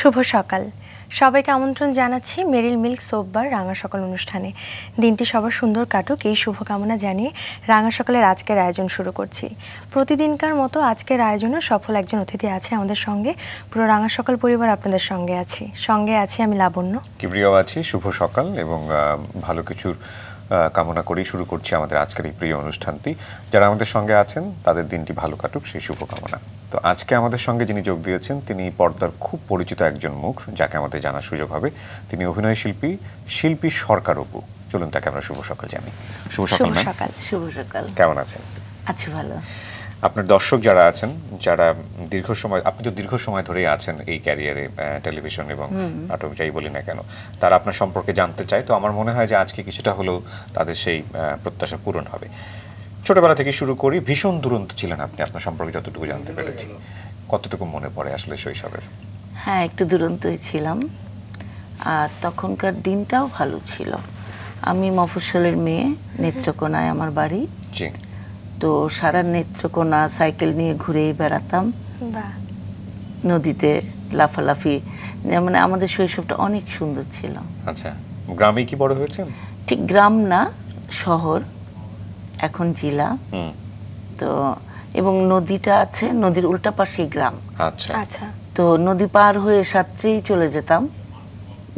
শুভ সকাল সবাইকে আমন্ত্রণ জানাচ্ছি মেরিল মিল্ক সোববার রাঙা সকাল অনুষ্ঠানে দিনটি সবার সুন্দর কাটুক এই শুভকামনা জানিয়ে রাঙা সকালের আজকের আয়োজন শুরু করছি প্রতিদিনকার মতো আজকের আয়োজনও সফল একজন অতিথি আছে আমাদের সঙ্গে পুরো রাঙা সকাল পরিবার আপনাদের সঙ্গে আছি সঙ্গে আছি আমি লাবণ্য কিবরিয়াও আছি শুভ সকাল এবং ভালো কিছুর কামনা করেই শুরু করছি আমাদের আজকের এই প্রিয় অনুষ্ঠানটি যারা আমাদের সঙ্গে আছেন তাদের দিনটি ভালো কাটুক সেই শুভকামনা তো আজকে আমাদের সঙ্গে যিনি যোগ দিয়েছেন তিনি পর্দার খুব পরিচিত একজন মুখ যাকে আমাদের জানার সুযোগ হবে তিনি অভিনয় শিল্পী শিল্পী সরকার অপু চলুন তাকে আমরা শুভ সকাল জানি শুভ সকাল শুভ সকাল কেমন আছেন আছি ভালো আপনার দর্শক যারা আছেন যারা দীর্ঘ সময় আপনি তো দীর্ঘ সময় ধরেই আছেন এই ক্যারিয়ারে টেলিভিশন এবং নাটক যাই বলি না কেন তারা আপনার সম্পর্কে জানতে চায় তো আমার মনে হয় যে আজকে কিছুটা হলেও তাদের সেই প্রত্যাশা পূরণ হবে ছোটবেলা থেকে শুরু করি ভীষণ দুরন্ত ছিলেন আপনি আপনার সম্পর্কে যতটুকু জানতে পেরেছি কতটুকু মনে পড়ে আসলে শৈশবের হ্যাঁ একটু দুরন্তই ছিলাম আর তখনকার দিনটাও ভালো ছিল আমি মফসলের মেয়ে নেত্রকোনায় আমার বাড়ি তো সারা নেত্রকোনা সাইকেল নিয়ে ঘুরেই বেড়াতাম নদীতে লাফালাফি মানে আমাদের শৈশবটা অনেক সুন্দর ছিল আচ্ছা গ্রামে কি বড় হয়েছে ঠিক গ্রাম না শহর এখন জেলা তো এবং নদীটা আছে নদীর উল্টা পাশে গ্রাম আচ্ছা আচ্ছা তো নদী পার হয়ে সাতটেই চলে যেতাম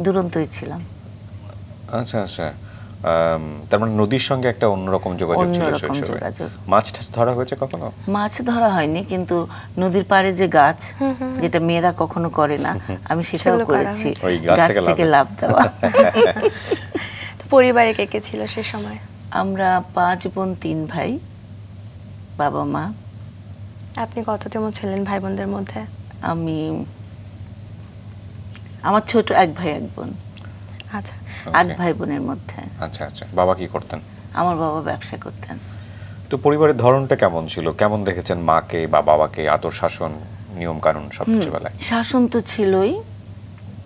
দুরন্তই ছিলাম আচ্ছা আচ্ছা তার মানে নদীর সঙ্গে একটা অন্যরকম যোগাযোগ ছিল মাছ ধরা হয়েছে কখনো মাছ ধরা হয়নি কিন্তু নদীর পাড়ে যে গাছ যেটা মেয়েরা কখনো করে না আমি সেটাও করেছি গাছ থেকে লাভ দেওয়া পরিবারে কে কে ছিল সে সময় আমরা পাঁচ বোন তিন ভাই বাবা মা আপনি কততম ছিলেন ভাই বোনদের মধ্যে আমি আমার ছোট এক ভাই এক বোন আচ্ছা আট ভাই বোনের মধ্যে আচ্ছা আচ্ছা বাবা কি করতেন আমার বাবা ব্যবসা করতেন তো পরিবারের ধরনটা কেমন ছিল কেমন দেখেছেন মাকে বা বাবাকে আদর শাসন নিয়ম কানুন সবকিছু বেলায় শাসন তো ছিলই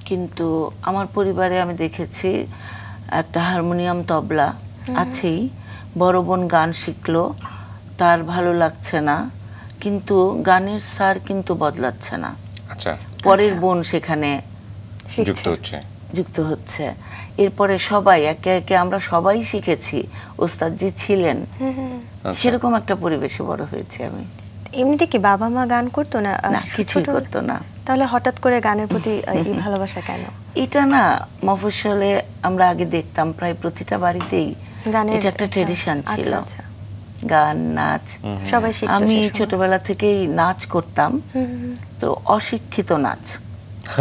কিন্তু আমার পরিবারে আমি দেখেছি একটা হারমোনিয়াম তবলা আছেই বড় বোন গান শিখলো তার ভালো লাগছে না কিন্তু গানের সার কিন্তু বদলাচ্ছে না আচ্ছা পরের আচ্ছা। বোন সেখানে যুক্ত হচ্ছে যুক্ত হচ্ছে এরপরে সবাই একে একে আমরা সবাই শিখেছি ওস্তাদ ওস্তাদজি ছিলেন আচ্ছা। সেরকম একটা পরিবেশে বড় হয়েছে আমি এমনিতে কি বাবা মা গান করতো না কিছুই করতো না তাহলে হঠাৎ করে গানের প্রতি এই ভালোবাসা কেন এটা না মফস্বলে আমরা আগে দেখতাম প্রায় প্রতিটা বাড়িতেই এটা একটা ট্রেডিশন আচ্ছা, ছিল আচ্ছা। গান নাচ সবাই আমি ছোটবেলা থেকেই নাচ করতাম তো অশিক্ষিত নাচ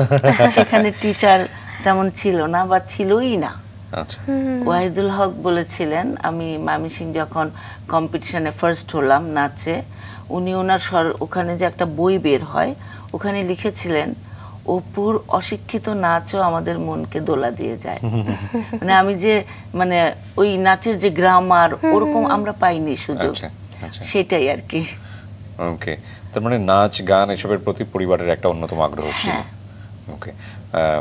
সেখানে টিচার তেমন ছিল না বা ছিলই না আচ্ছা। ওয়াহিদুল হক বলেছিলেন আমি মামি সিং যখন কম্পিটিশনে ফার্স্ট হলাম নাচে উনি ওনার স্বর ওখানে যে একটা বই বের হয় ওখানে লিখেছিলেন অপুর অশিক্ষিত নাচও আমাদের মনকে দোলা দিয়ে যায় মানে আমি যে মানে ওই নাচের যে গ্রামার ওরকম আমরা পাইনি সুযোগ আচ্ছা, আচ্ছা। সেটাই আর কি ওকে তার মানে নাচ গান এসবের প্রতি পরিবারের একটা অন্যতম আগ্রহ ছিল ওকে হ্যাঁ।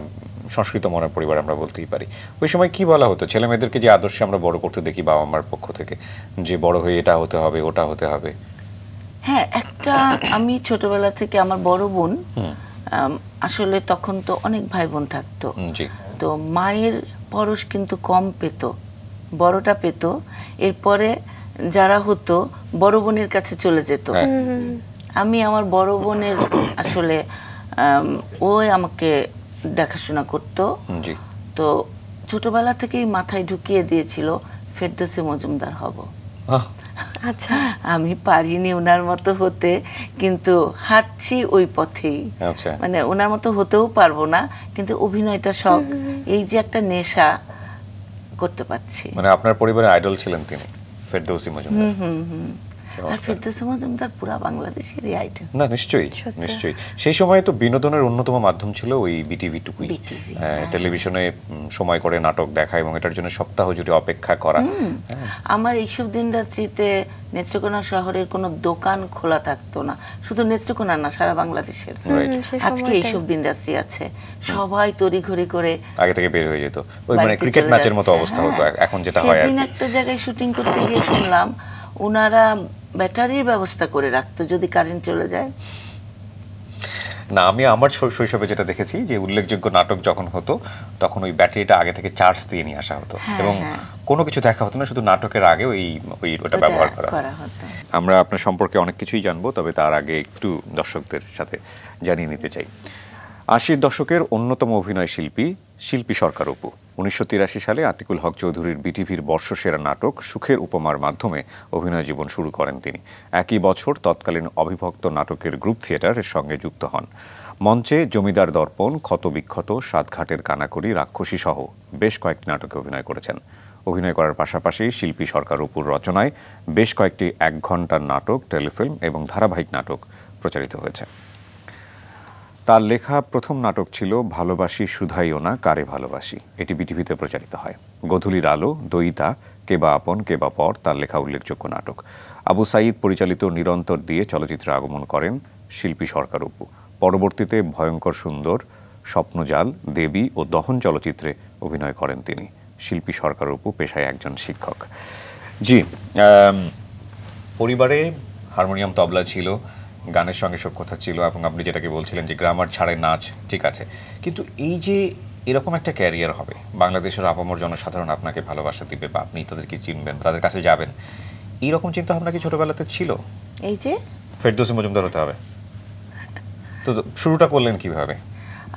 সংস্কৃত মনের পরিবার আমরা বলতেই পারি ওই সময় কি বলা হতো ছেলে মেয়েদেরকে যে আদর্শে আমরা বড় করতে দেখি বাবা মার পক্ষ থেকে যে বড় হয়ে এটা হতে হবে ওটা হতে হবে হ্যাঁ একটা আমি ছোটবেলা থেকে আমার বড় বোন আসলে তখন তো অনেক ভাই বোন থাকতো তো মায়ের পরশ কিন্তু কম পেত বড়টা পেত এরপরে যারা হতো বড় বোনের কাছে চলে যেত হ্যাঁ। আমি আমার বড় বোনের আসলে ওই আমাকে দেখাশোনা করত তো ছোটবেলা থেকেই মাথায় ঢুকিয়ে দিয়েছিল ফেরদোসে মজুমদার হব আচ্ছা আমি পারিনি ওনার মতো হতে কিন্তু হাঁটছি ওই পথেই আচ্ছা। মানে ওনার মতো হতেও পারবো না কিন্তু অভিনয়টা শখ এই যে একটা নেশা করতে পারছি মানে আপনার পরিবারের আইডল ছিলেন তিনি ফেরদৌসি মজুমদার হুম হুম আর ফেরদৌস মজুমদার পুরা বাংলাদেশের আইটেম না নিশ্চয়ই নিশ্চয়ই সেই সময় তো বিনোদনের অন্যতম মাধ্যম ছিল ওই বিটিভি টুকুই হ্যাঁ। টেলিভিশনে সময় করে নাটক দেখা এবং এটার জন্য সপ্তাহ জুড়ে অপেক্ষা করা হ্যাঁ। আমার এইসব দিন রাত্রিতে নেত্রকোনা শহরের কোনো দোকান খোলা থাকতো না শুধু নেত্রকোনা না সারা বাংলাদেশের আজকে এইসব দিন রাত্রি আছে সবাই ঘড়ি করে আগে থেকে বের হয়ে যেত ওই মানে ক্রিকেট ম্যাচের মতো অবস্থা হতো হ্যাঁ। এখন যেটা হয় সেদিন একটা জায়গায় শুটিং করতে গিয়ে শুনলাম ওনারা ব্যাটারির ব্যবস্থা করে রাখতো যদি কারেন্ট চলে যায় না আমি আমার শৈশবে যেটা দেখেছি যে উল্লেখযোগ্য নাটক যখন হতো তখন ওই ব্যাটারিটা আগে থেকে চার্জ দিয়ে নিয়ে আসা হতো হ্যাঁ, এবং হ্যাঁ। কোনো কিছু দেখা হতো না শুধু নাটকের আগে ওই ওই ওটা ব্যবহার করা হতো আমরা আপনার সম্পর্কে অনেক কিছুই জানবো তবে তার আগে একটু দর্শকদের সাথে জানিয়ে নিতে চাই আশির দশকের অন্যতম অভিনয় শিল্পী শিল্পী সরকার অপু উনিশশো সালে আতিকুল হক চৌধুরীর বিটিভির বর্ষসেরা নাটক সুখের উপমার মাধ্যমে অভিনয় জীবন শুরু করেন তিনি একই বছর তৎকালীন অবিভক্ত নাটকের গ্রুপ থিয়েটারের সঙ্গে যুক্ত হন মঞ্চে জমিদার দর্পণ ক্ষতবিক্ষত সাতঘাটের কানাকড়ি রাক্ষসী সহ বেশ কয়েকটি নাটকে অভিনয় করেছেন অভিনয় করার পাশাপাশি শিল্পী সরকার উপর রচনায় বেশ কয়েকটি এক ঘন্টার নাটক টেলিফিল্ম এবং ধারাবাহিক নাটক প্রচারিত হয়েছে তার লেখা প্রথম নাটক ছিল ভালোবাসি সুধাইও না কারে ভালোবাসি এটি বিটিভিতে প্রচারিত হয় গধুলির আলো দয়িতা কেবা আপন কেবা পর তার লেখা উল্লেখযোগ্য নাটক আবু সাইদ পরিচালিত নিরন্তর দিয়ে চলচ্চিত্রে আগমন করেন শিল্পী সরকার অপু পরবর্তীতে ভয়ঙ্কর সুন্দর স্বপ্নজাল দেবী ও দহন চলচ্চিত্রে অভিনয় করেন তিনি শিল্পী সরকার অপু পেশায় একজন শিক্ষক জি পরিবারে হারমোনিয়াম তবলা ছিল গানের সঙ্গে সব কথা ছিল এবং আপনি যেটাকে বলছিলেন যে গ্রামার ছাড়ে নাচ ঠিক আছে কিন্তু এই যে এরকম একটা ক্যারিয়ার হবে বাংলাদেশের আপামর জনসাধারণ আপনাকে ভালোবাসা দিবে বা আপনি তাদেরকে চিনবেন তাদের কাছে যাবেন এইরকম চিন্তা ভাবনা কি ছোটবেলাতে ছিল এই যে ফেরদৌসি মজুমদার হতে হবে তো শুরুটা করলেন কিভাবে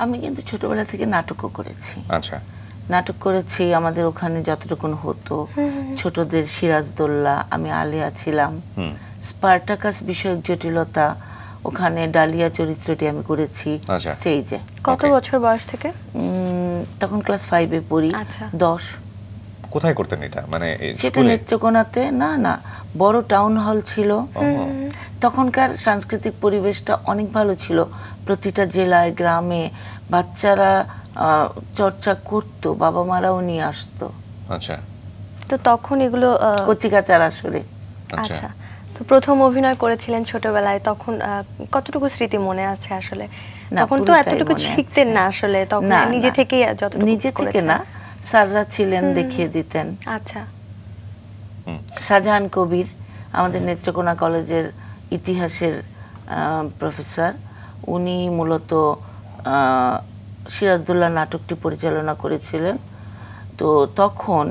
আমি কিন্তু ছোটবেলা থেকে নাটকও করেছি আচ্ছা নাটক করেছি আমাদের ওখানে যতটুকুন হতো ছোটদের সিরাজদোল্লা আমি আলিয়া ছিলাম স্পার্টাকাস বিষয়ক জটিলতা ওখানে ডালিয়া চরিত্রটি আমি করেছি আচ্ছা। স্টেজে কত বছর বয়স থেকে তখন ক্লাস ফাইভে পড়ি আচ্ছা। দশ কোথায় করতেন এটা মানে সেটা নেত্রকোনাতে না না বড় টাউন হল ছিল তখনকার সাংস্কৃতিক পরিবেশটা অনেক ভালো ছিল প্রতিটা জেলায় গ্রামে বাচ্চারা চর্চা করত বাবা মারাও নিয়ে আসতো আচ্ছা তো তখন এগুলো কচিকাচার আসলে আচ্ছা, আচ্ছা। তো প্রথম অভিনয় করেছিলেন ছোটবেলায় তখন কতটুকু স্মৃতি মনে আছে আসলে তখন তো এতটুকু শিখতেন না আসলে তখন নিজে থেকেই যত নিজে থেকে না স্যাররা ছিলেন দেখিয়ে দিতেন আচ্ছা শাহজাহান কবির আমাদের নেত্রকোনা কলেজের ইতিহাসের প্রফেসর উনি মূলত সিরাজদুল্লাহ নাটকটি পরিচালনা করেছিলেন তো তখন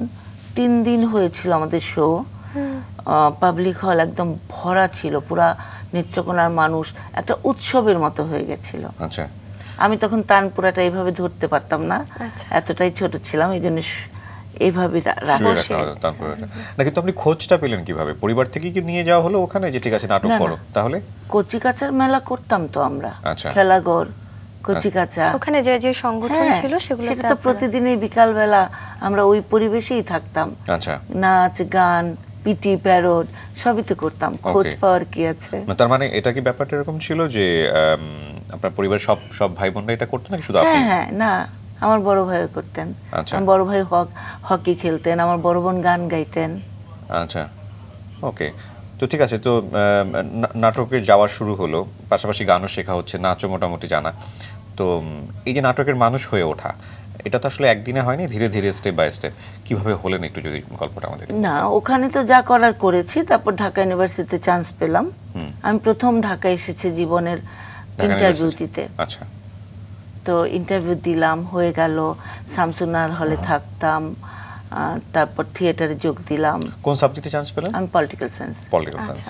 তিন দিন হয়েছিল আমাদের শো পাবলিক হল একদম ভরা ছিল পুরা নেত্রকোনার মানুষ একটা উৎসবের মতো হয়ে গেছিল আচ্ছা। আমি তখন তানপুরাটা এইভাবে ধরতে পারতাম না আচ্ছা। এতটাই ছোট ছিলাম এই জন্য এইভাবে না কিন্তু আপনি খোঁজটা পেলেন কিভাবে পরিবার থেকে কি নিয়ে যাওয়া হলো ওখানে যে ঠিক আছে নাটক করো তাহলে কচি কাচার মেলা করতাম তো আমরা আচ্ছা। খেলাঘর কচি কাচা ওখানে যে যে সংগঠন হ্যাঁ, ছিল সেগুলো সেটা তো প্রতিদিনই বিকালবেলা আমরা ওই পরিবেশেই থাকতাম আচ্ছা নাচ গান পিটি প্যারোড সবই তো করতাম খোঁজ পাওয়ার কি আছে তার মানে এটা কি ব্যাপারটা এরকম ছিল যে আপনার পরিবার সব সব ভাই বোনরা এটা করতো নাকি শুধু আপনি হ্যাঁ, হ্যাঁ না আমার বড় ভাই করতেন আচ্ছা। আমার বড় ভাই হক হকি খেলতেন আমার বড় বোন গান গাইতেন আচ্ছা ওকে তো ঠিক আছে তো নাটকে যাওয়া শুরু হলো পাশাপাশি গানও শেখা হচ্ছে নাচও মোটামুটি জানা তো এই যে নাটকের মানুষ হয়ে ওঠা এটা তো আসলে একদিনে হয়নি ধীরে ধীরে স্টেপ বাই স্টেপ কিভাবে হলেন একটু যদি গল্পটা আমাদের না ওখানে তো যা করার করেছি তারপর ঢাকা ইউনিভার্সিটিতে চান্স পেলাম আমি প্রথম ঢাকা এসেছি জীবনের ইন্টারভিউটিতে আচ্ছা তো ইন্টারভিউ দিলাম হয়ে গেল শামসুনার হলে থাকতাম তারপর থিয়েটারে যোগ দিলাম কোন সাবজেক্টে চান্স পেলেন আমি পলিটিক্যাল সায়েন্স পলিটিক্যাল সায়েন্স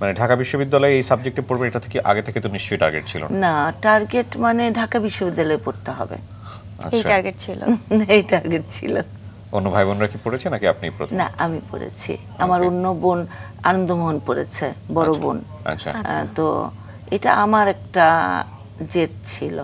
মানে ঢাকা বিশ্ববিদ্যালয়ে এই সাবজেক্টে পড়বে এটা থেকে আগে থেকে তো নিশ্চয়ই টার্গেট ছিল না টার্গেট মানে ঢাকা বিশ্ববিদ্যালয়ে পড়তে হবে এই টার্গেট আচ্ছা। ছিল এই টার্গেট ছিল অন্য ভাই বোনরা কি পড়েছে নাকি আপনি প্রথম না আমি পড়েছি আমার অন্য বোন আনন্দমোহন পড়েছে বড় আচ্ছা। বোন আচ্ছা তো এটা আমার একটা জেদ ছিল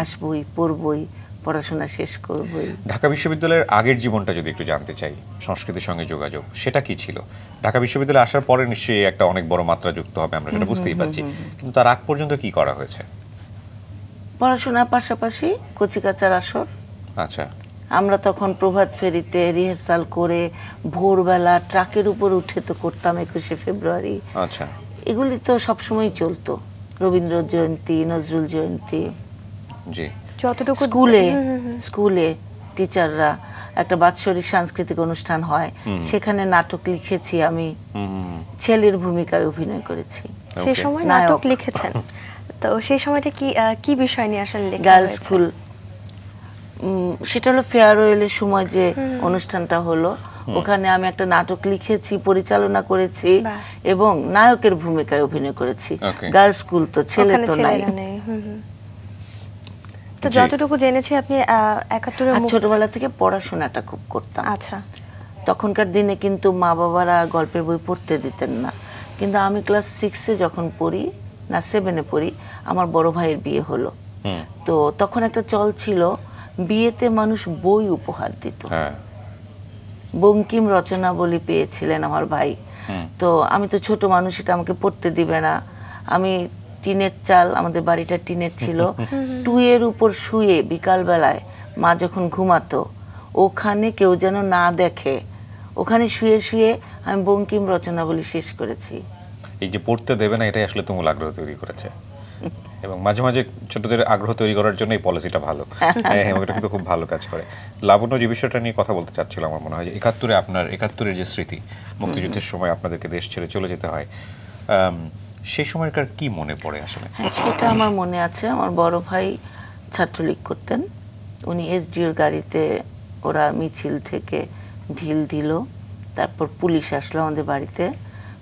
আসবই পড়বই পড়াশোনা শেষ করবই ঢাকা বিশ্ববিদ্যালয়ের আগের জীবনটা যদি একটু জানতে চাই সংস্কৃতির সঙ্গে যোগাযোগ সেটা কি ছিল ঢাকা বিশ্ববিদ্যালয়ে আসার পরে নিশ্চয়ই একটা অনেক বড় মাত্রা যুক্ত হবে আমরা সেটা বুঝতেই পারছি কিন্তু তার আগ পর্যন্ত কি করা হয়েছে পড়াশোনার পাশাপাশি কচিকাচার আসর আচ্ছা আমরা তখন প্রভাত ফেরিতে রিহার্সাল করে ভোরবেলা ট্রাকের উপর উঠে তো করতাম একুশে ফেব্রুয়ারি আচ্ছা এগুলি তো সবসময় চলতো রবীন্দ্র জয়ন্তী নজরুল জয়ন্তী জি যতটুকু স্কুলে স্কুলে টিচাররা একটা বাৎসরিক সাংস্কৃতিক অনুষ্ঠান হয় সেখানে নাটক লিখেছি আমি ছেলের ভূমিকায় অভিনয় করেছি সেই সময় নাটক লিখেছেন তো সেই সময়টা কি কি বিষয় নিয়ে আসলে লেখা গার্লস স্কুল সেটা হলো ফেয়ারওয়েলের সময় যে অনুষ্ঠানটা হলো ওখানে আমি একটা নাটক লিখেছি পরিচালনা করেছি এবং নায়কের ভূমিকায় অভিনয় করেছি গার্লস স্কুল তো ছেলে তো নাই তো যতটুকু জেনেছি আপনি একাত্তরে ছোটবেলা থেকে পড়াশোনাটা খুব করতাম আচ্ছা তখনকার দিনে কিন্তু মা বাবারা গল্পের বই পড়তে দিতেন না কিন্তু আমি ক্লাস সিক্সে যখন পড়ি না সেভেনে পড়ি আমার বড় ভাইয়ের বিয়ে হলো তো তখন একটা চল ছিল বিয়েতে মানুষ বই উপহার দিত হ্যাঁ। বঙ্কিম রচনাবলী পেয়েছিলেন আমার ভাই তো আমি তো ছোট মানুষ এটা আমাকে পড়তে দিবে না আমি টিনের চাল আমাদের বাড়িটা টিনের ছিল টুয়ের উপর শুয়ে বিকালবেলায় মা যখন ঘুমাতো ওখানে কেউ যেন না দেখে ওখানে শুয়ে শুয়ে আমি বঙ্কিম রচনাবলী শেষ করেছি এই যে পড়তে দেবে না এটাই আসলে তুমুল আগ্রহ তৈরি করেছে এবং মাঝে মাঝে ছোটদের আগ্রহ তৈরি করার জন্য এই পলিসিটা ভালো হ্যাঁ, এটা কিন্তু খুব ভালো কাজ করে লাবণ্য যে বিষয়টা নিয়ে কথা বলতে চাচ্ছিল আমার মনে হয় যে একাত্তরে আপনার একাত্তরের যে স্মৃতি মুক্তিযুদ্ধের সময় আপনাদেরকে দেশ ছেড়ে চলে যেতে হয় সেই সময়কার কি মনে পড়ে আসলে হ্যাঁ, সেটা আমার মনে আছে আমার বড় ভাই ছাত্রলীগ করতেন উনি এসডিওর গাড়িতে ওরা মিছিল থেকে ঢিল দিল তারপর পুলিশ আসলো আমাদের বাড়িতে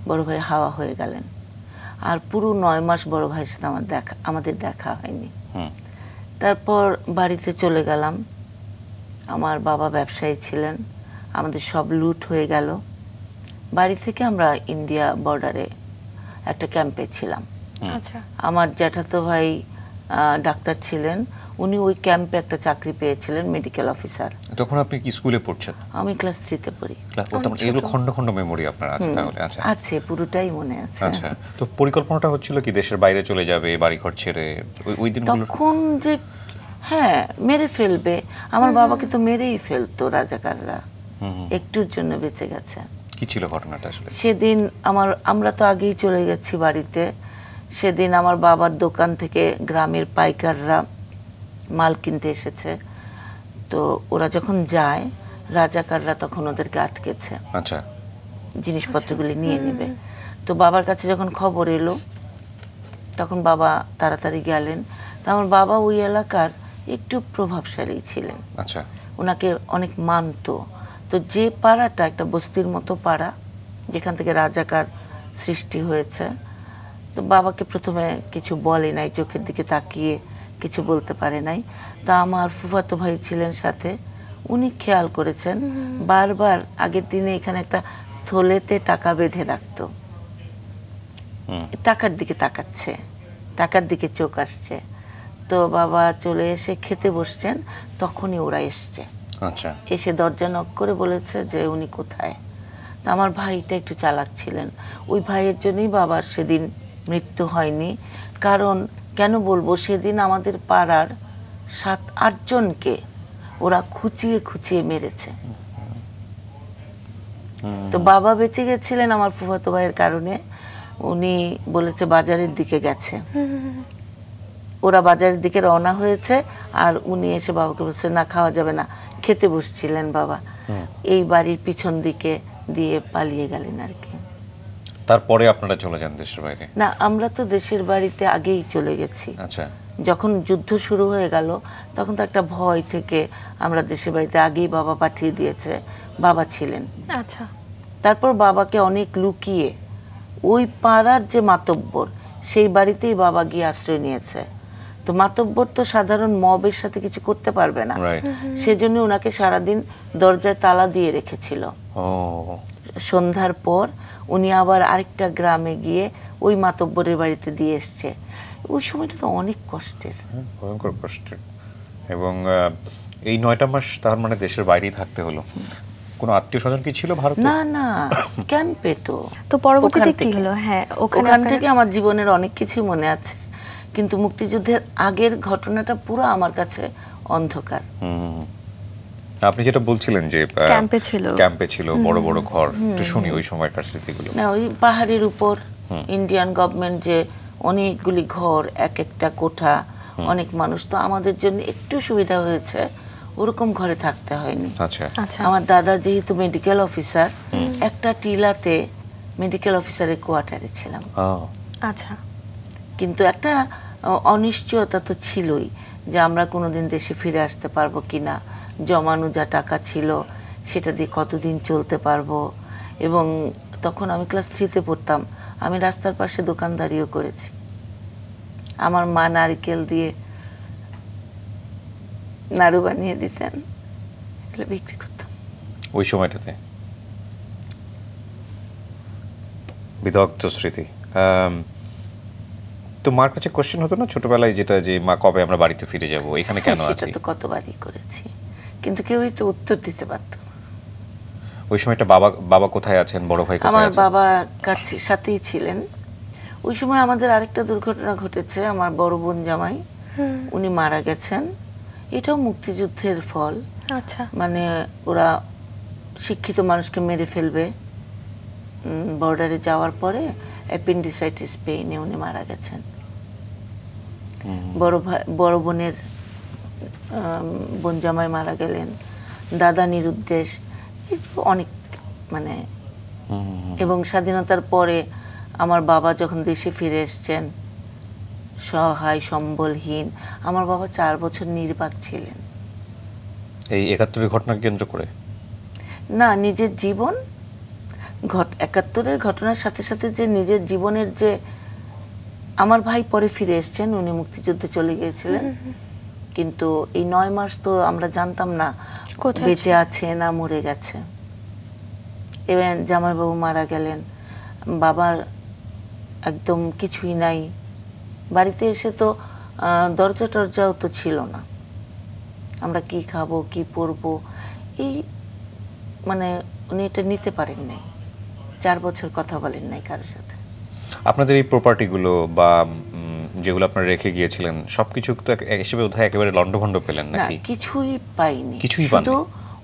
বড় ভাই হাওয়া হয়ে গেলেন আর পুরো নয় মাস বড় ভাইয়ের সাথে আমার দেখা আমাদের দেখা হয়নি তারপর বাড়িতে চলে গেলাম আমার বাবা ব্যবসায়ী ছিলেন আমাদের সব লুট হয়ে গেল বাড়ি থেকে আমরা ইন্ডিয়া বর্ডারে একটা ক্যাম্পে ছিলাম আচ্ছা। আমার জ্যাঠাতো ভাই ডাক্তার ছিলেন উনি ওই ক্যাম্পে একটা চাকরি পেয়েছিলেন মেডিকেল অফিসার তখন আপনি কি স্কুলে পড়ছেন আমি ক্লাস থ্রিতে পড়ি এগুলো খন্ড খন্ড মেমোরি আপনার আছে তাহলে আচ্ছা আছে পুরোটাই মনে আছে আচ্ছা তো পরিকল্পনাটা হচ্ছিল কি দেশের বাইরে চলে যাবে বাড়ি ঘর ছেড়ে ওই দিন তখন যে হ্যাঁ মেরে ফেলবে আমার বাবাকে তো মেরেই ফেলতো রাজাকাররা একটুর জন্য বেঁচে গেছে কি ছিল ঘটনাটা আসলে সেদিন আমার আমরা তো আগেই চলে গেছি বাড়িতে সেদিন আমার বাবার দোকান থেকে গ্রামের পাইকাররা মাল কিনতে এসেছে তো ওরা যখন যায় রাজাকাররা তখন ওদেরকে আটকেছে আচ্ছা জিনিসপত্রগুলি আচ্ছা। নিয়ে নেবে তো বাবার কাছে যখন খবর এলো তখন বাবা তাড়াতাড়ি গেলেন তখন বাবা ওই এলাকার একটু প্রভাবশালী ছিলেন আচ্ছা ওনাকে অনেক মানত তো যে পাড়াটা একটা বস্তির মতো পাড়া যেখান থেকে রাজাকার সৃষ্টি হয়েছে তো বাবাকে প্রথমে কিছু বলে নাই চোখের দিকে তাকিয়ে কিছু বলতে পারে নাই তা আমার ফুফাতো ভাই ছিলেন সাথে উনি খেয়াল করেছেন বারবার আগের দিনে এখানে একটা থলেতে টাকা বেঁধে রাখতো টাকার দিকে তাকাচ্ছে টাকার দিকে চোখ আসছে তো বাবা চলে এসে খেতে বসছেন তখনই ওরা এসছে আচ্ছা। এসে দরজা নক করে বলেছে যে উনি কোথায় তা আমার ভাইটা একটু চালাক ছিলেন ওই ভাইয়ের জন্যই বাবার সেদিন মৃত্যু হয়নি কারণ কেন বলবো সেদিন আমাদের পাড়ার সাত আটজনকে ওরা খুচিয়ে খুচিয়ে মেরেছে তো বাবা বেঁচে গেছিলেন আমার ফুফাতো ভাইয়ের কারণে উনি বলেছে বাজারের দিকে গেছে ওরা বাজারের দিকে রওনা হয়েছে আর উনি এসে বাবাকে বলছে না খাওয়া যাবে না খেতে বসছিলেন বাবা এই বাড়ির পিছন দিকে দিয়ে পালিয়ে গেলেন আর কি তারপরে আপনারা চলে যান দেশের বাইরে না আমরা তো দেশের বাড়িতে আগেই চলে গেছি আচ্ছা যখন যুদ্ধ শুরু হয়ে গেল তখন তো একটা ভয় থেকে আমরা দেশের বাড়িতে আগেই বাবা পাঠিয়ে দিয়েছে বাবা ছিলেন আচ্ছা তারপর বাবাকে অনেক লুকিয়ে ওই পাড়ার যে মাতব্বর সেই বাড়িতেই বাবা গিয়ে আশ্রয় নিয়েছে তো মাতব্বর তো সাধারণ মবের সাথে কিছু করতে পারবে না সেজন্য ওনাকে সারাদিন দরজায় তালা দিয়ে রেখেছিল সন্ধ্যার পর উনি আবার আরেকটা গ্রামে গিয়ে ওই মাতব্বরের বাড়িতে দিয়ে এসছে ওই সময়টা তো অনেক কষ্টের হ্যাঁ, ভয়ঙ্কর কষ্টের এবং এই নয়টা মাস তার মানে দেশের বাইরেই থাকতে হলো কোনো আত্মীয় স্বজন কি ছিল ভারতে না না ক্যাম্পে তো তো পরবর্তীতে কি হলো হ্যাঁ ওখান থেকে আমার জীবনের অনেক কিছু মনে আছে কিন্তু মুক্তিযুদ্ধের আগের ঘটনাটা পুরো আমার কাছে অন্ধকার হুম আপনি যেটা বলছিলেন যে ক্যাম্পে ছিল ক্যাম্পে ছিল বড় বড় ঘর একটু শুনি ওই সময়কার স্মৃতিগুলো না ওই পাহাড়ের উপর ইন্ডিয়ান গভর্নমেন্ট যে অনেকগুলি ঘর এক একটা কোঠা অনেক মানুষ তো আমাদের জন্য একটু সুবিধা হয়েছে ওরকম ঘরে থাকতে হয়নি আচ্ছা। আচ্ছা। আমার দাদা যেহেতু মেডিকেল অফিসার একটা টিলাতে মেডিকেল অফিসারের কোয়ার্টারে ছিলাম আচ্ছা কিন্তু একটা অনিশ্চয়তা তো ছিলই যে আমরা কোনোদিন দেশে ফিরে আসতে পারবো কিনা না জমানো যা টাকা ছিল সেটা দিয়ে কতদিন চলতে পারবো এবং তখন আমি ক্লাস থ্রিতে পড়তাম আমি রাস্তার পাশে দোকানদারিও করেছি আমার মা নারিকেল দিয়ে নাড়ু বানিয়ে দিতেন এগুলো বিক্রি করতাম ওই সময়টাতে বিদগ্ধ স্মৃতি তো মার কাছে কোশ্চেন হতো না ছোটবেলায় যেটা যে মা কবে আমরা বাড়িতে ফিরে যাব এখানে কেন হ্যাঁ, আছি তো কতবারই করেছি কিন্তু কেউই তো উত্তর দিতে পারত ওই সময়টা বাবা বাবা কোথায় আছেন বড় ভাই কোথায় আমার বাবা কাছে সাথেই ছিলেন ওই সময় আমাদের আরেকটা দুর্ঘটনা ঘটেছে আমার বড় বোন জামাই উনি মারা গেছেন এটাও মুক্তিযুদ্ধের ফল আচ্ছা মানে ওরা শিক্ষিত মানুষকে মেরে ফেলবে বর্ডারে যাওয়ার পরে অ্যাপেন্ডিসাইটিস পেইনে উনি মারা গেছেন বড় ভাই বড় বোনের বনজামাই মারা গেলেন দাদা নিরুদ্দেশ অনেক মানে এবং স্বাধীনতার পরে আমার বাবা যখন দেশে ফিরে এসছেন সহায় সম্বলহীন আমার বাবা চার বছর নির্বাক ছিলেন এই একাত্তরের ঘটনা কেন্দ্র করে না নিজের জীবন ঘট একাত্তরের ঘটনার সাথে সাথে যে নিজের জীবনের যে আমার ভাই পরে ফিরে এসছেন উনি মুক্তিযুদ্ধে চলে গিয়েছিলেন কিন্তু এই নয় মাস তো আমরা জানতাম না বেঁচে আছে না মরে গেছে এবং জামাইবাবু মারা গেলেন বাবা একদম কিছুই নাই বাড়িতে এসে তো দরজা টরজাও তো ছিল না আমরা কি খাবো কি পরবো এই মানে উনি এটা নিতে পারেন নাই চার বছর কথা বলেন নাই কারোর সাথে আপনাদের এই প্রপার্টিগুলো বা যেগুলো আপনারা রেখে গিয়েছিলেন সবকিছু তো হিসেবে বোধহয় একেবারে লন্ডভন্ড পেলেন নাকি কিছুই পাইনি কিছুই পাইনি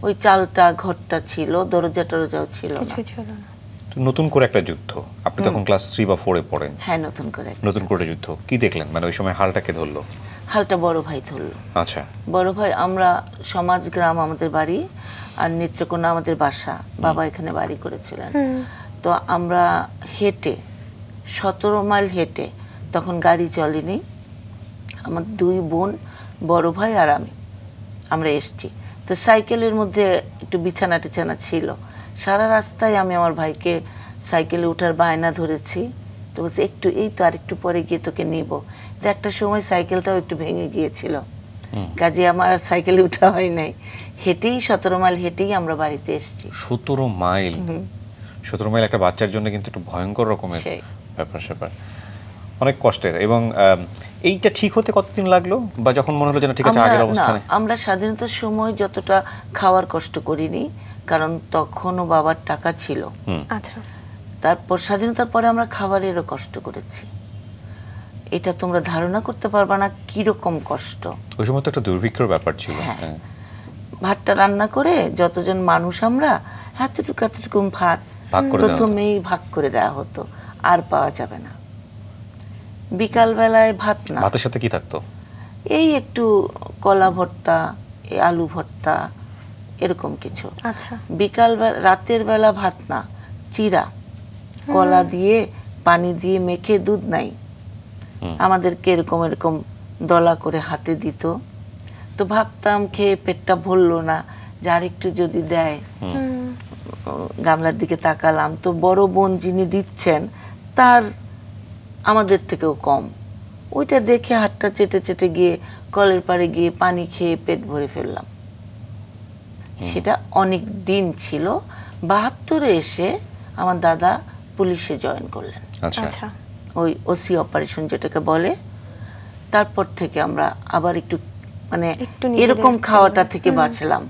ওই চালটা ঘরটা ছিল দরজা টরজাও ছিল কিছু ছিল না নতুন করে একটা যুদ্ধ আপনি তখন ক্লাস 3 বা এ পড়েন হ্যাঁ নতুন করে নতুন করে যুদ্ধ কি দেখলেন মানে ওই সময় হালটাকে ধরলো হালটা বড় ভাই ধরলো আচ্ছা বড় ভাই আমরা সমাজ গ্রাম আমাদের বাড়ি আর নেত্রকোনা আমাদের বাসা বাবা এখানে বাড়ি করেছিলেন তো আমরা হেঁটে সতেরো মাইল হেঁটে তখন গাড়ি চলেনি আমার দুই বোন বড় ভাই আর আমি আমরা এসছি তো সাইকেলের মধ্যে একটু বিছানা টিছানা ছিল সারা রাস্তায় আমি আমার ভাইকে সাইকেলে উঠার বায়না ধরেছি তো বলছি একটু এই তো আর একটু পরে গিয়ে তোকে নিব তো একটা সময় সাইকেলটাও একটু ভেঙে গিয়েছিল কাজে আমার সাইকেলে উঠা হয় নাই হেঁটেই সতেরো মাইল হেঁটেই আমরা বাড়িতে এসছি সতেরো মাইল সতেরো মাইল একটা বাচ্চার জন্য কিন্তু একটু ভয়ঙ্কর রকমের ব্যাপার স্যাপার অনেক কষ্টের এবং এইটা ঠিক হতে কতদিন লাগলো বা যখন মনে হলো যেন ঠিক আছে আগের অবস্থানে আমরা স্বাধীনতার সময় যতটা খাওয়ার কষ্ট করিনি কারণ তখনও বাবার টাকা ছিল আচ্ছা। তারপর স্বাধীনতার পরে আমরা খাবারেরও কষ্ট করেছি এটা তোমরা ধারণা করতে পারবা না কিরকম কষ্ট ওই সময় তো একটা দুর্ভিক্ষর ব্যাপার ছিল হ্যাঁ। হ্যাঁ। ভাতটা রান্না করে যতজন মানুষ আমরা এতটুকু এতটুকু ভাত প্রথমেই ভাগ করে দেওয়া হতো আর পাওয়া যাবে না বিকাল বেলায় ভাত না ভাতের সাথে কি থাকতো এই একটু কলা ভর্তা আলু ভর্তা এরকম কিছু আচ্ছা বিকাল রাতের বেলা ভাত না চিরা কলা দিয়ে পানি দিয়ে মেখে দুধ নাই আমাদেরকে এরকম এরকম দলা করে হাতে দিত তো ভাবতাম খেয়ে পেটটা ভরলো না যার একটু যদি দেয় গামলার দিকে তাকালাম তো বড় বোন যিনি দিচ্ছেন তার আমাদের থেকেও কম ওইটা দেখে হাটটা চেটে চেটে গিয়ে কলের পাড়ে গিয়ে পানি খেয়ে পেট ভরে ফেললাম সেটা অনেক দিন ছিল বাহাত্তরে এসে আমার দাদা পুলিশে জয়েন করলেন আচ্ছা। আচ্ছা। ওই ওসি অপারেশন যেটাকে বলে তারপর থেকে আমরা আবার একটু মানে এরকম খাওয়াটা মানে থেকে বাঁচলাম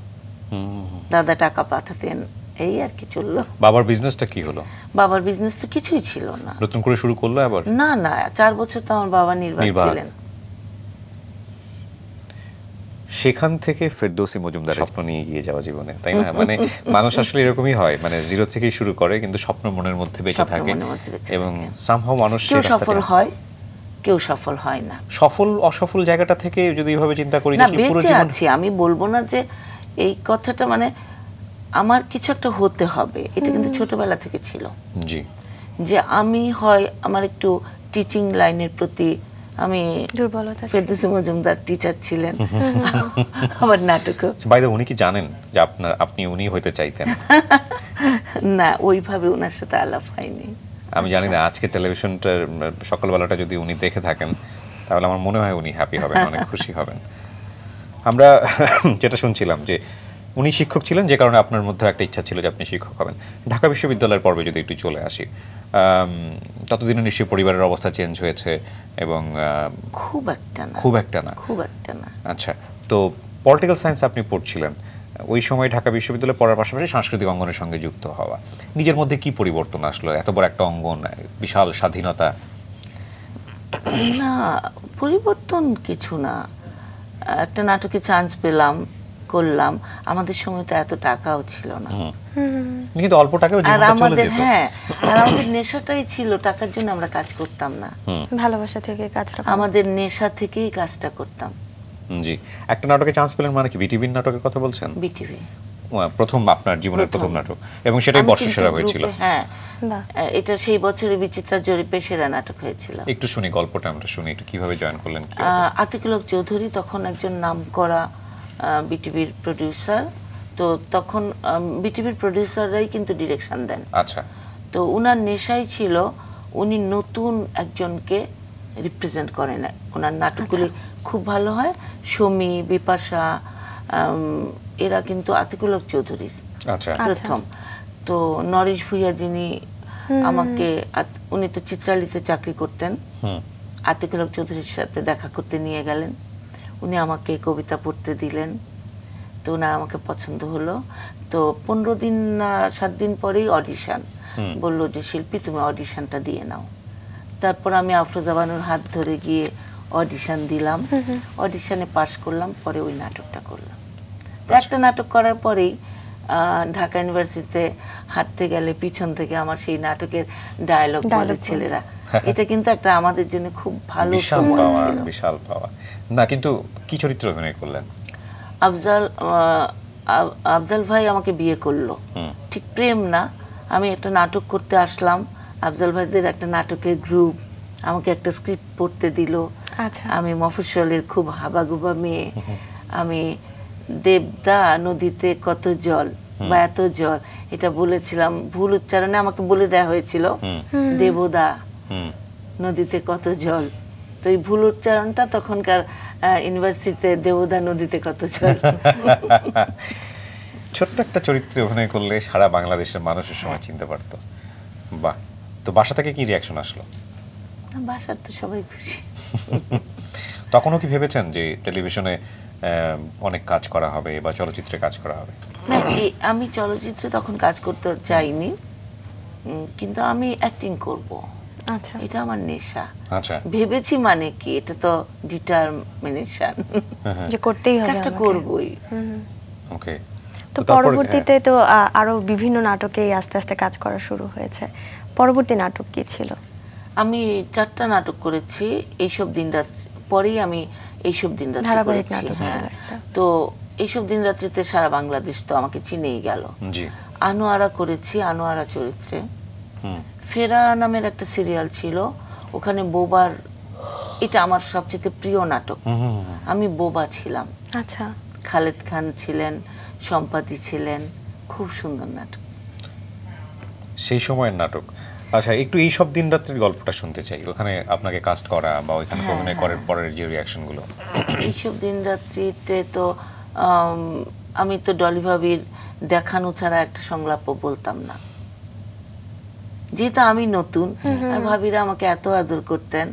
দাদা টাকা পাঠাতেন এই আর কি চললো বাবার বিজনেসটা কি হলো বাবার বিজনেস তো কিছুই ছিল না নতুন করে শুরু করলো আবার না না চার বছর তো আমার বাবা ছিলেন সেখান থেকে ফেরদৌসি মজুমদার স্বপ্ন নিয়ে গিয়ে যাওয়া জীবনে তাই না মানে মানুষ আসলে এরকমই হয় মানে জিরো থেকেই শুরু করে কিন্তু স্বপ্ন মনের মধ্যে বেঁচে থাকে এবং সামহাও মানুষ সফল হয় কেউ সফল হয় না সফল অসফল জায়গাটা থেকে যদি এইভাবে চিন্তা করি পুরো জীবন আমি বলবো না যে এই কথাটা মানে আমার কিছু একটা হতে হবে এটা কিন্তু ছোটবেলা থেকে ছিল জি যে আমি হয় আমার একটু টিচিং লাইনের প্রতি আমি মজুমদার টিচার ছিলেন আমার উনি কি জানেন যে আপনার আপনি উনি হইতে চাইতেন না ওইভাবে ওনার সাথে আলাপ হয়নি আমি জানি না আচ্ছা। আজকে টেলিভিশনটার সকালবেলাটা যদি উনি দেখে থাকেন তাহলে আমার মনে হয় উনি হ্যাপি হবেন অনেক খুশি হবেন আমরা যেটা শুনছিলাম যে উনি শিক্ষক ছিলেন যে কারণে আপনার মধ্যে একটা ইচ্ছা ছিল যে আপনি শিক্ষক হবেন ঢাকা বিশ্ববিদ্যালয়ের পর্বে যদি একটু চলে আসি ততদিনে নিশ্চয়ই পরিবারের অবস্থা চেঞ্জ হয়েছে এবং খুব একটা না খুব একটা না খুব একটা না আচ্ছা তো পলিটিক্যাল সায়েন্স আপনি পড়ছিলেন ওই সময় ঢাকা বিশ্ববিদ্যালয়ে পড়ার পাশাপাশি সাংস্কৃতিক অঙ্গনের সঙ্গে যুক্ত হওয়া নিজের মধ্যে কি পরিবর্তন আসলো এত বড় একটা অঙ্গন বিশাল স্বাধীনতা না পরিবর্তন কিছু না একটা নাটকে চান্স পেলাম করলাম আমাদের সময় তো এত টাকাও ছিল না কিন্তু অল্প টাকাও আর আমাদের হ্যাঁ আর আমাদের নেশাটাই ছিল টাকার জন্য আমরা কাজ করতাম না ভালোবাসা থেকে কাজটা আমাদের নেশা থেকেই কাজটা করতাম জি একটা নাটকে চান্স পেলেন মানে কি বিটিভির নাটকের কথা বলছেন বিটিভি প্রথম আপনার জীবনের প্রথম নাটক এবং সেটাই বর্ষসেরা হয়েছিল হ্যাঁ এটা সেই বছরে বিচিত্রা জরিপে সেরা নাটক হয়েছিল একটু শুনি গল্পটা আমরা শুনি একটু কিভাবে জয়েন করলেন আতিকুলক চৌধুরী তখন একজন নাম করা বিটিভির প্রডিউসার তো তখন বিটিভির প্রডিউসাররাই কিন্তু ডিরেকশন দেন আচ্ছা তো উনার নেশাই ছিল উনি নতুন একজনকে রিপ্রেজেন্ট করেন ওনার নাটকগুলি আচ্ছা। খুব ভালো হয় সমী বিপাশা এরা কিন্তু আতিকুলক চৌধুরীর আচ্ছা। আচ্ছা। প্রথম তো নরেশ ভুইয়া যিনি আমাকে উনি তো চিত্রালিতে চাকরি করতেন আতিকুলক চৌধুরীর সাথে দেখা করতে নিয়ে গেলেন উনি আমাকে কবিতা পড়তে দিলেন তো ওনার আমাকে পছন্দ হলো তো পনেরো দিন না সাত দিন পরেই অডিশন বলল যে শিল্পী তুমি অডিশনটা দিয়ে নাও তারপর আমি আফরোজাবানুর হাত ধরে গিয়ে অডিশন দিলাম অডিশনে পাশ করলাম পরে ওই নাটকটা করলাম তো আচ্ছা। একটা নাটক করার পরেই ঢাকা ইউনিভার্সিটিতে হাঁটতে গেলে পিছন থেকে আমার সেই নাটকের ডায়লগ বলে ছেলেরা এটা কিন্তু একটা আমাদের জন্য খুব ভালো বিশাল পাওয়া না কিন্তু কি চরিত্র অভিনয় করলেন আফজাল আফজাল ভাই আমাকে বিয়ে করলো ঠিক প্রেম না আমি একটা নাটক করতে আসলাম আফজাল ভাইদের একটা নাটকের গ্রুপ আমাকে একটা স্ক্রিপ্ট পড়তে দিল আচ্ছা। আমি মফস্বলের খুব হাবাগুবা মেয়ে আমি দেবদা নদীতে কত জল বা এত জল এটা বলেছিলাম ভুল উচ্চারণে আমাকে বলে দেয়া হয়েছিল দেবদা নদীতে কত জল তো এই ভুল উচ্চারণটা তখনকার ইউনিভার্সিটিতে দেবদা নদীতে কত জল ছোট্ট একটা চরিত্রে অভিনয় করলে সারা বাংলাদেশের মানুষের সময় চিনতে পারত বাহ তো বাসা থেকে কি রিয়াকশন আসলো বাসার তো সবাই খুশি তখনও কি ভেবেছেন যে টেলিভিশনে অনেক কাজ করা হবে বা চলচ্চিত্রে কাজ করা হবে আমি চলচ্চিত্রে তখন কাজ করতে চাইনি কিন্তু আমি অ্যাক্টিং করবো আচ্ছা এটা আমার নেশা আচ্ছা। ভেবেছি মানে কি এটা তো ডিটারমিনেশন হ্যাঁ, হ্যাঁ। যে করতেই হবে কাজটা করবই ওকে তো পরবর্তীতে হ্যাঁ। তো আরো বিভিন্ন নাটকে আস্তে আস্তে কাজ করা শুরু হয়েছে পরবর্তী নাটক কি ছিল আমি চারটা নাটক করেছি এইসব দিনরাত পরেই আমি এইসব দিনরাত্রি করেছি হ্যাঁ তো এইসব দিনরাত্রিতে সারা বাংলাদেশ তো আমাকে চিনেই গেল আনোয়ারা করেছি আনোয়ারা চরিত্রে ফেরা নামের একটা সিরিয়াল ছিল ওখানে বোবার এটা আমার সবচেয়ে প্রিয় নাটক আমি বোবা ছিলাম আচ্ছা খালেদ খান ছিলেন সম্পাদি ছিলেন খুব সুন্দর নাটক সেই সময়ের নাটক আচ্ছা একটু এই সব দিন রাত্রির গল্পটা শুনতে চাই ওখানে আপনাকে কাস্ট করা বা ওইখানে হ্যাঁ, অভিনয় করার হ্যাঁ। পরের যে এই এইসব দিন রাত্রিতে তো আমি তো ডলি ভাবির দেখানো ছাড়া একটা সংলাপও বলতাম না যেহেতু আমি নতুন আর ভাবিরা আমাকে এত আদর করতেন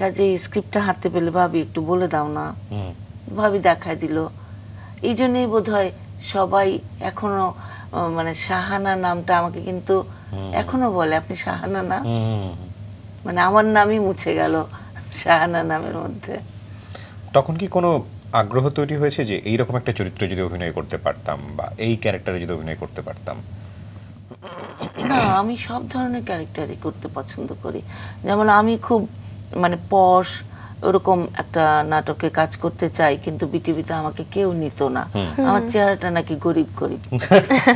কাজে স্ক্রিপ্টটা হাতে পেলে ভাবি একটু বলে দাও না ভাবি দেখায় দিল এই জন্যই বোধ হয় সবাই এখনো মানে সাহানা নামটা আমাকে কিন্তু এখনো বলে আপনি সাহানা না মানে আমার নামই মুছে গেল শাহানা নামের মধ্যে তখন কি কোনো আগ্রহ তৈরি হয়েছে যে এইরকম একটা চরিত্র যদি অভিনয় করতে পারতাম বা এই ক্যারেক্টারে যদি অভিনয় করতে পারতাম না আমি সব ধরনের ক্যারেক্টারই করতে পছন্দ করি যেমন আমি খুব মানে পশ ওরকম একটা নাটকে কাজ করতে চাই কিন্তু বিটিভিতে আমাকে কেউ নিত না আমার চেহারাটা নাকি গরিব গরিব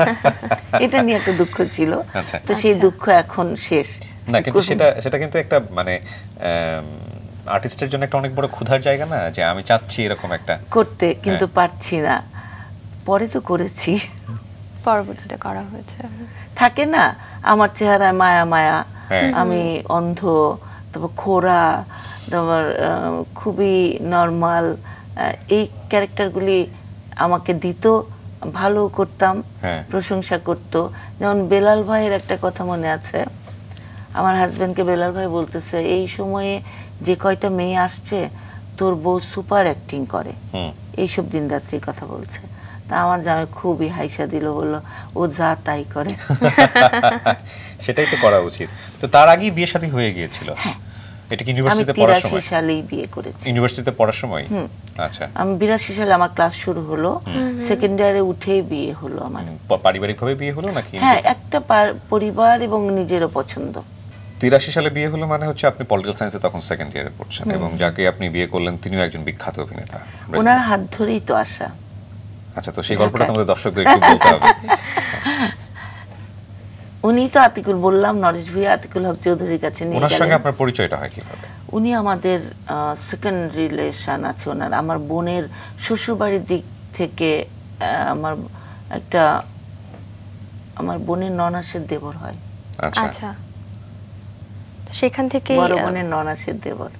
এটা নিয়ে একটা দুঃখ ছিল আচ্ছা। তো সেই আচ্ছা। দুঃখ এখন শেষ না কিন্তু সেটা সেটা কিন্তু একটা মানে আর্টিস্টের জন্য একটা অনেক বড় ক্ষুধার জায়গা না যে আমি চাচ্ছি এরকম একটা করতে কিন্তু হ্যাঁ। পারছি না পরে তো করেছি পরবর্তীতে করা হয়েছে থাকে না আমার চেহারায় মায়া মায়া হ্যাঁ। আমি অন্ধ তারপর খোরা তারপর খুবই নর্মাল এই ক্যারেক্টারগুলি আমাকে দিত ভালো করতাম হ্যাঁ। প্রশংসা করত যেমন বেলাল ভাইয়ের একটা কথা মনে আছে আমার হাজব্যান্ডকে বেলাল ভাই বলতেছে এই সময়ে যে কয়টা মেয়ে আসছে তোর বউ সুপার অ্যাক্টিং করে এইসব দিন রাত্রির কথা বলছে তা আমার জামাই খুবই হাইসা দিল বললো ও যা তাই করে সেটাই তো করা উচিত তো তার আগেই বিয়ে সাথে হয়ে গিয়েছিল হ্যাঁ। এটা কি ইউনিভার্সিটিতে পড়ার সময় আমি সালেই বিয়ে করেছি ইউনিভার্সিটিতে পড়ার সময় আচ্ছা আমি 82 সালে আমার ক্লাস শুরু হলো সেকেন্ড ইয়ারে উঠেই বিয়ে হলো আমার মানে বিয়ে হলো নাকি হ্যাঁ একটা পরিবার এবং নিজেরও পছন্দ তিরাশি সালে বিয়ে হলো মানে হচ্ছে আপনি পলিটিক্যাল সায়েন্সে তখন সেকেন্ড ইয়ারে পড়ছেন এবং যাকে আপনি বিয়ে করলেন তিনিও একজন বিখ্যাত অভিনেতা ওনার হাত ধরেই তো আসা আচ্ছা তো সেই গল্পটা তোমাদের দর্শকদের একটু বলতে হবে উনি তো আতিকুল বললাম নরেশ ভাই আতিকুল হক চৌধুরীর কাছে নিয়ে ওনার সঙ্গে আপনার পরিচয়টা হয় কিভাবে উনি আমাদের সেকেন্ড রিলেশন আছে ওনার আমার বোনের শ্বশুরবাড়ির দিক থেকে আমার একটা আমার বোনের ননাসের দেবর হয় আচ্ছা, আচ্ছা। সেখান থেকে বড় বোনের ননাসের দেবর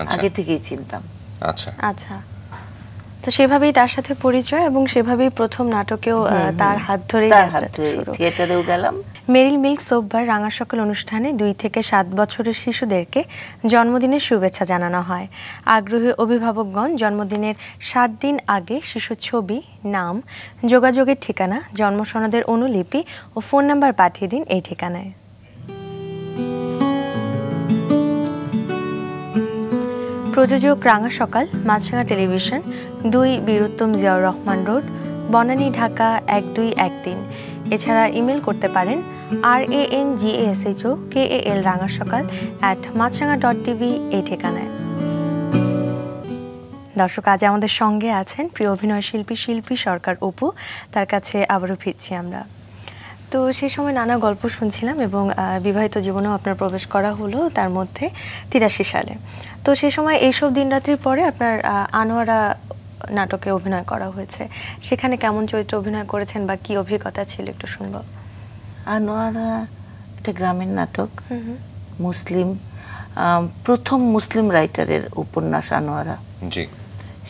আচ্ছা। আগে থেকেই চিনতাম আচ্ছা আচ্ছা তো সেভাবেই তার সাথে পরিচয় এবং সেভাবেই প্রথম নাটকেও তার হাত ধরে থিয়েটারেও গেলাম মেরিল মিল্ক সোববার রাঙা সকল অনুষ্ঠানে দুই থেকে সাত বছরের শিশুদেরকে জন্মদিনের শুভেচ্ছা জানানো হয় আগ্রহী অভিভাবকগণ জন্মদিনের সাত দিন আগে শিশু ছবি নাম যোগাযোগের ঠিকানা জন্মসনদের অনুলিপি ও ফোন নাম্বার পাঠিয়ে দিন এই ঠিকানায় প্রযোজক রাঙা সকাল মাছরাঙা টেলিভিশন দুই বীরুত্তম জিয়াউর রহমান রোড বনানী ঢাকা এক দুই এক তিন এছাড়া ইমেল করতে পারেন আর A N G S H O K A L রাঙা সকাল অ্যাট মাছরাঙা ডট টিভি এই ঠিকানায় দর্শক আজ আমাদের সঙ্গে আছেন প্রিয় অভিনয় শিল্পী শিল্পী সরকার অপু তার কাছে আবারও ফিরছি আমরা তো সে সময় নানা গল্প শুনছিলাম এবং বিবাহিত জীবনেও আপনার প্রবেশ করা হলো তার মধ্যে তিরাশি সালে তো সে সময় এইসব দিনরাত্রির পরে আপনার আনোয়ারা নাটকে অভিনয় করা হয়েছে সেখানে কেমন চরিত্র অভিনয় করেছেন বা কি অভিজ্ঞতা ছিল একটু শুনব আনোয়ারা একটা গ্রামের নাটক মুসলিম প্রথম মুসলিম রাইটারের উপন্যাস আনোয়ারা জি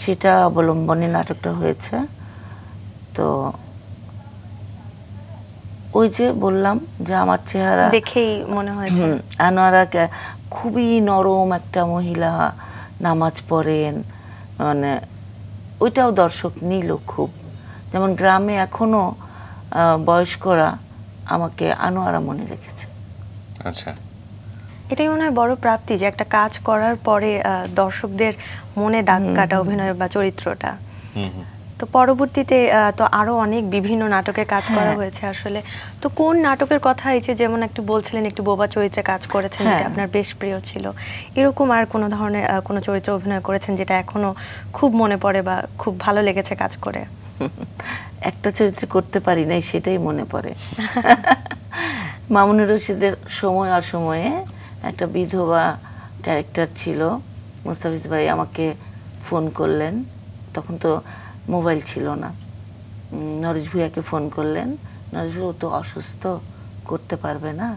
সেটা অবলম্বনে নাটকটা হয়েছে তো ওই যে বললাম যে আমার চেহারা দেখেই মনে হয়েছে আনোয়ারা খুবই নরম একটা মহিলা নামাজ পড়েন মানে ওইটাও দর্শক নিল খুব যেমন গ্রামে এখনো বয়স্করা আমাকে আনোয়ারা মনে রেখেছে আচ্ছা এটাই মনে হয় বড় প্রাপ্তি যে একটা কাজ করার পরে দর্শকদের মনে দাগ কাটা অভিনয় বা চরিত্রটা হুম তো পরবর্তীতে তো আরও অনেক বিভিন্ন নাটকে কাজ হ্যাঁ, করা হ্যাঁ। হয়েছে আসলে তো কোন নাটকের কথা এই যেমন একটু বলছিলেন একটু বোবা চরিত্রে কাজ করেছেন যেটা হ্যাঁ। আপনার বেশ প্রিয় ছিল এরকম আর কোনো ধরনের কোনো চরিত্রে অভিনয় করেছেন যেটা এখনও খুব মনে পড়ে বা খুব ভালো লেগেছে কাজ করে একটা চরিত্র করতে পারি নাই সেটাই মনে পড়ে মামুনুর রশিদের সময় আর সময়ে একটা বিধবা ক্যারেক্টার ছিল মুস্তাফিজ ভাই আমাকে ফোন করলেন তখন তো মোবাইল ছিল না নরেশ ভূয়াকে ফোন করলেন নরেশ ভূয়া তো অসুস্থ করতে পারবে না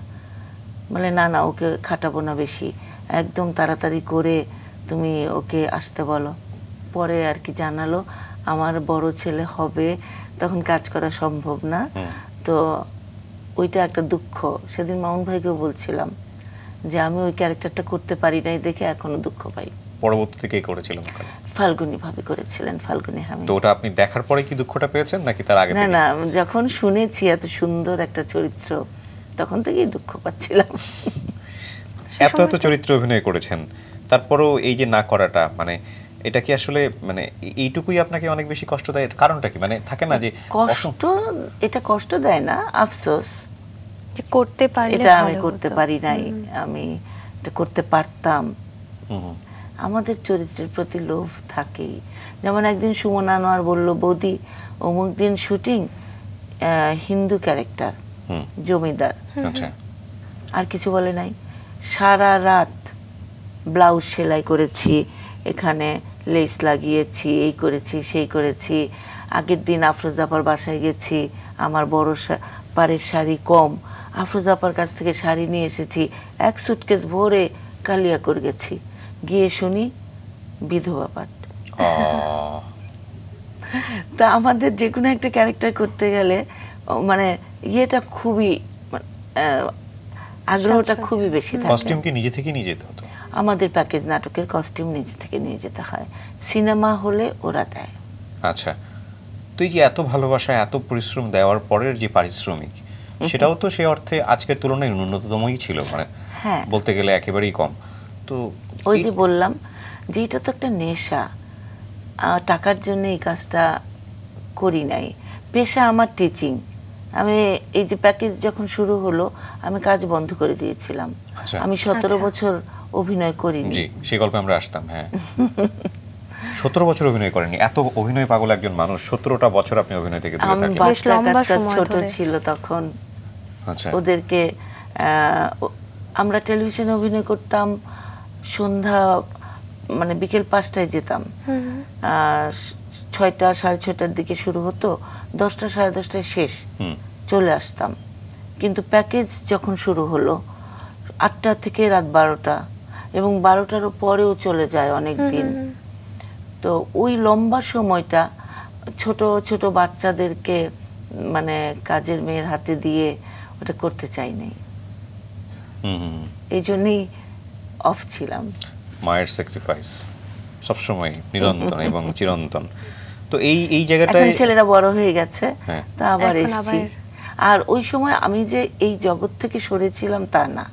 বলে না না ওকে খাটাবো না বেশি একদম তাড়াতাড়ি করে তুমি ওকে আসতে বলো পরে আর কি জানালো আমার বড় ছেলে হবে তখন কাজ করা সম্ভব না তো ওইটা একটা দুঃখ সেদিন মাউন ভাইকেও বলছিলাম যে আমি ওই ক্যারেক্টারটা করতে পারি নাই দেখে এখনো দুঃখ পাই পরবর্তীতে কে করেছিলেন ফাল্গুনি ভাবে করেছিলেন ফাল্গুনি হামিদ তো ওটা আপনি দেখার পরে কি দুঃখটা পেয়েছেন নাকি তার আগে না না যখন শুনেছি এত সুন্দর একটা চরিত্র তখন থেকেই দুঃখ পাচ্ছিলাম এত এত চরিত্র অভিনয় করেছেন তারপরও এই যে না করাটা মানে এটা কি আসলে মানে এইটুকুই আপনাকে অনেক বেশি কষ্ট দেয় কারণটা কি মানে থাকে না যে কষ্ট এটা কষ্ট দেয় না আফসোস যে করতে পারি এটা আমি করতে পারি নাই আমি এটা করতে পারতাম আমাদের চরিত্রের প্রতি লোভ থাকেই যেমন একদিন সুমন আনোয়ার বলল বৌদি অমুক দিন শুটিং হিন্দু ক্যারেক্টার জমিদার আচ্ছা। আর কিছু বলে নাই সারা রাত ব্লাউজ সেলাই করেছি এখানে লেস লাগিয়েছি এই করেছি সেই করেছি আগের দিন আফরোজাপার বাসায় গেছি আমার বড় পাড়ের শাড়ি কম আফরোজাপার কাছ থেকে শাড়ি নিয়ে এসেছি এক সুটকেস ভরে কালিয়া করে গেছি গিয়ে শুনি বিধবা পাঠ তা আমাদের যে কোনো একটা ক্যারেক্টার করতে গেলে মানে ইয়েটা খুবই আগ্রহটা খুবই বেশি থাকে কস্টিউম কি নিজে থেকে নিয়ে যেতে হতো আমাদের প্যাকেজ নাটকের কস্টিউম নিজে থেকে নিয়ে যেতে হয় সিনেমা হলে ওরা দেয় আচ্ছা তুই যে এত ভালোবাসা এত পরিশ্রম দেওয়ার পরের যে পারিশ্রমিক সেটাও তো সে অর্থে আজকের তুলনায় ন্যূনতমই ছিল মানে হ্যাঁ। বলতে গেলে একেবারেই কম তো ওই যে বললাম যে এটা তো একটা নেশা টাকার জন্য এই কাজটা করি নাই পেশা আমার টিচিং আমি এই যে প্যাকেজ যখন শুরু হলো আমি কাজ বন্ধ করে দিয়েছিলাম আচ্ছা। আমি সতেরো আচ্ছা। বছর অভিনয় করিনি সে গল্পে আমরা আসতাম হ্যাঁ সতেরো বছর অভিনয় করেনি এত অভিনয় পাগল একজন মানুষ সতেরোটা বছর আপনি অভিনয় থেকে ছোট ছিল তখন আচ্ছা। ওদেরকে আমরা টেলিভিশনে অভিনয় করতাম সন্ধ্যা মানে বিকেল পাঁচটায় যেতাম ছয়টা সাড়ে ছয়টার দিকে শুরু হতো দশটা সাড়ে দশটায় শেষ চলে আসতাম কিন্তু প্যাকেজ যখন শুরু হলো আটটা থেকে রাত বারোটা এবং বারোটার পরেও চলে যায় অনেক দিন তো ওই লম্বা সময়টা ছোট ছোট বাচ্চাদেরকে মানে কাজের মেয়ের হাতে দিয়ে ওটা করতে চাই নাই এই জন্যই অফ ছিলাম মায়ের স্যাক্রিফাইস সবসময় নিরন্তর এবং চিরন্তন তো এই এই জায়গাটা এখন ছেলেরা বড় হয়ে গেছে হ্যাঁ। তা আবার এসেছি আর ওই সময় আমি যে এই জগৎ থেকে সরেছিলাম তা না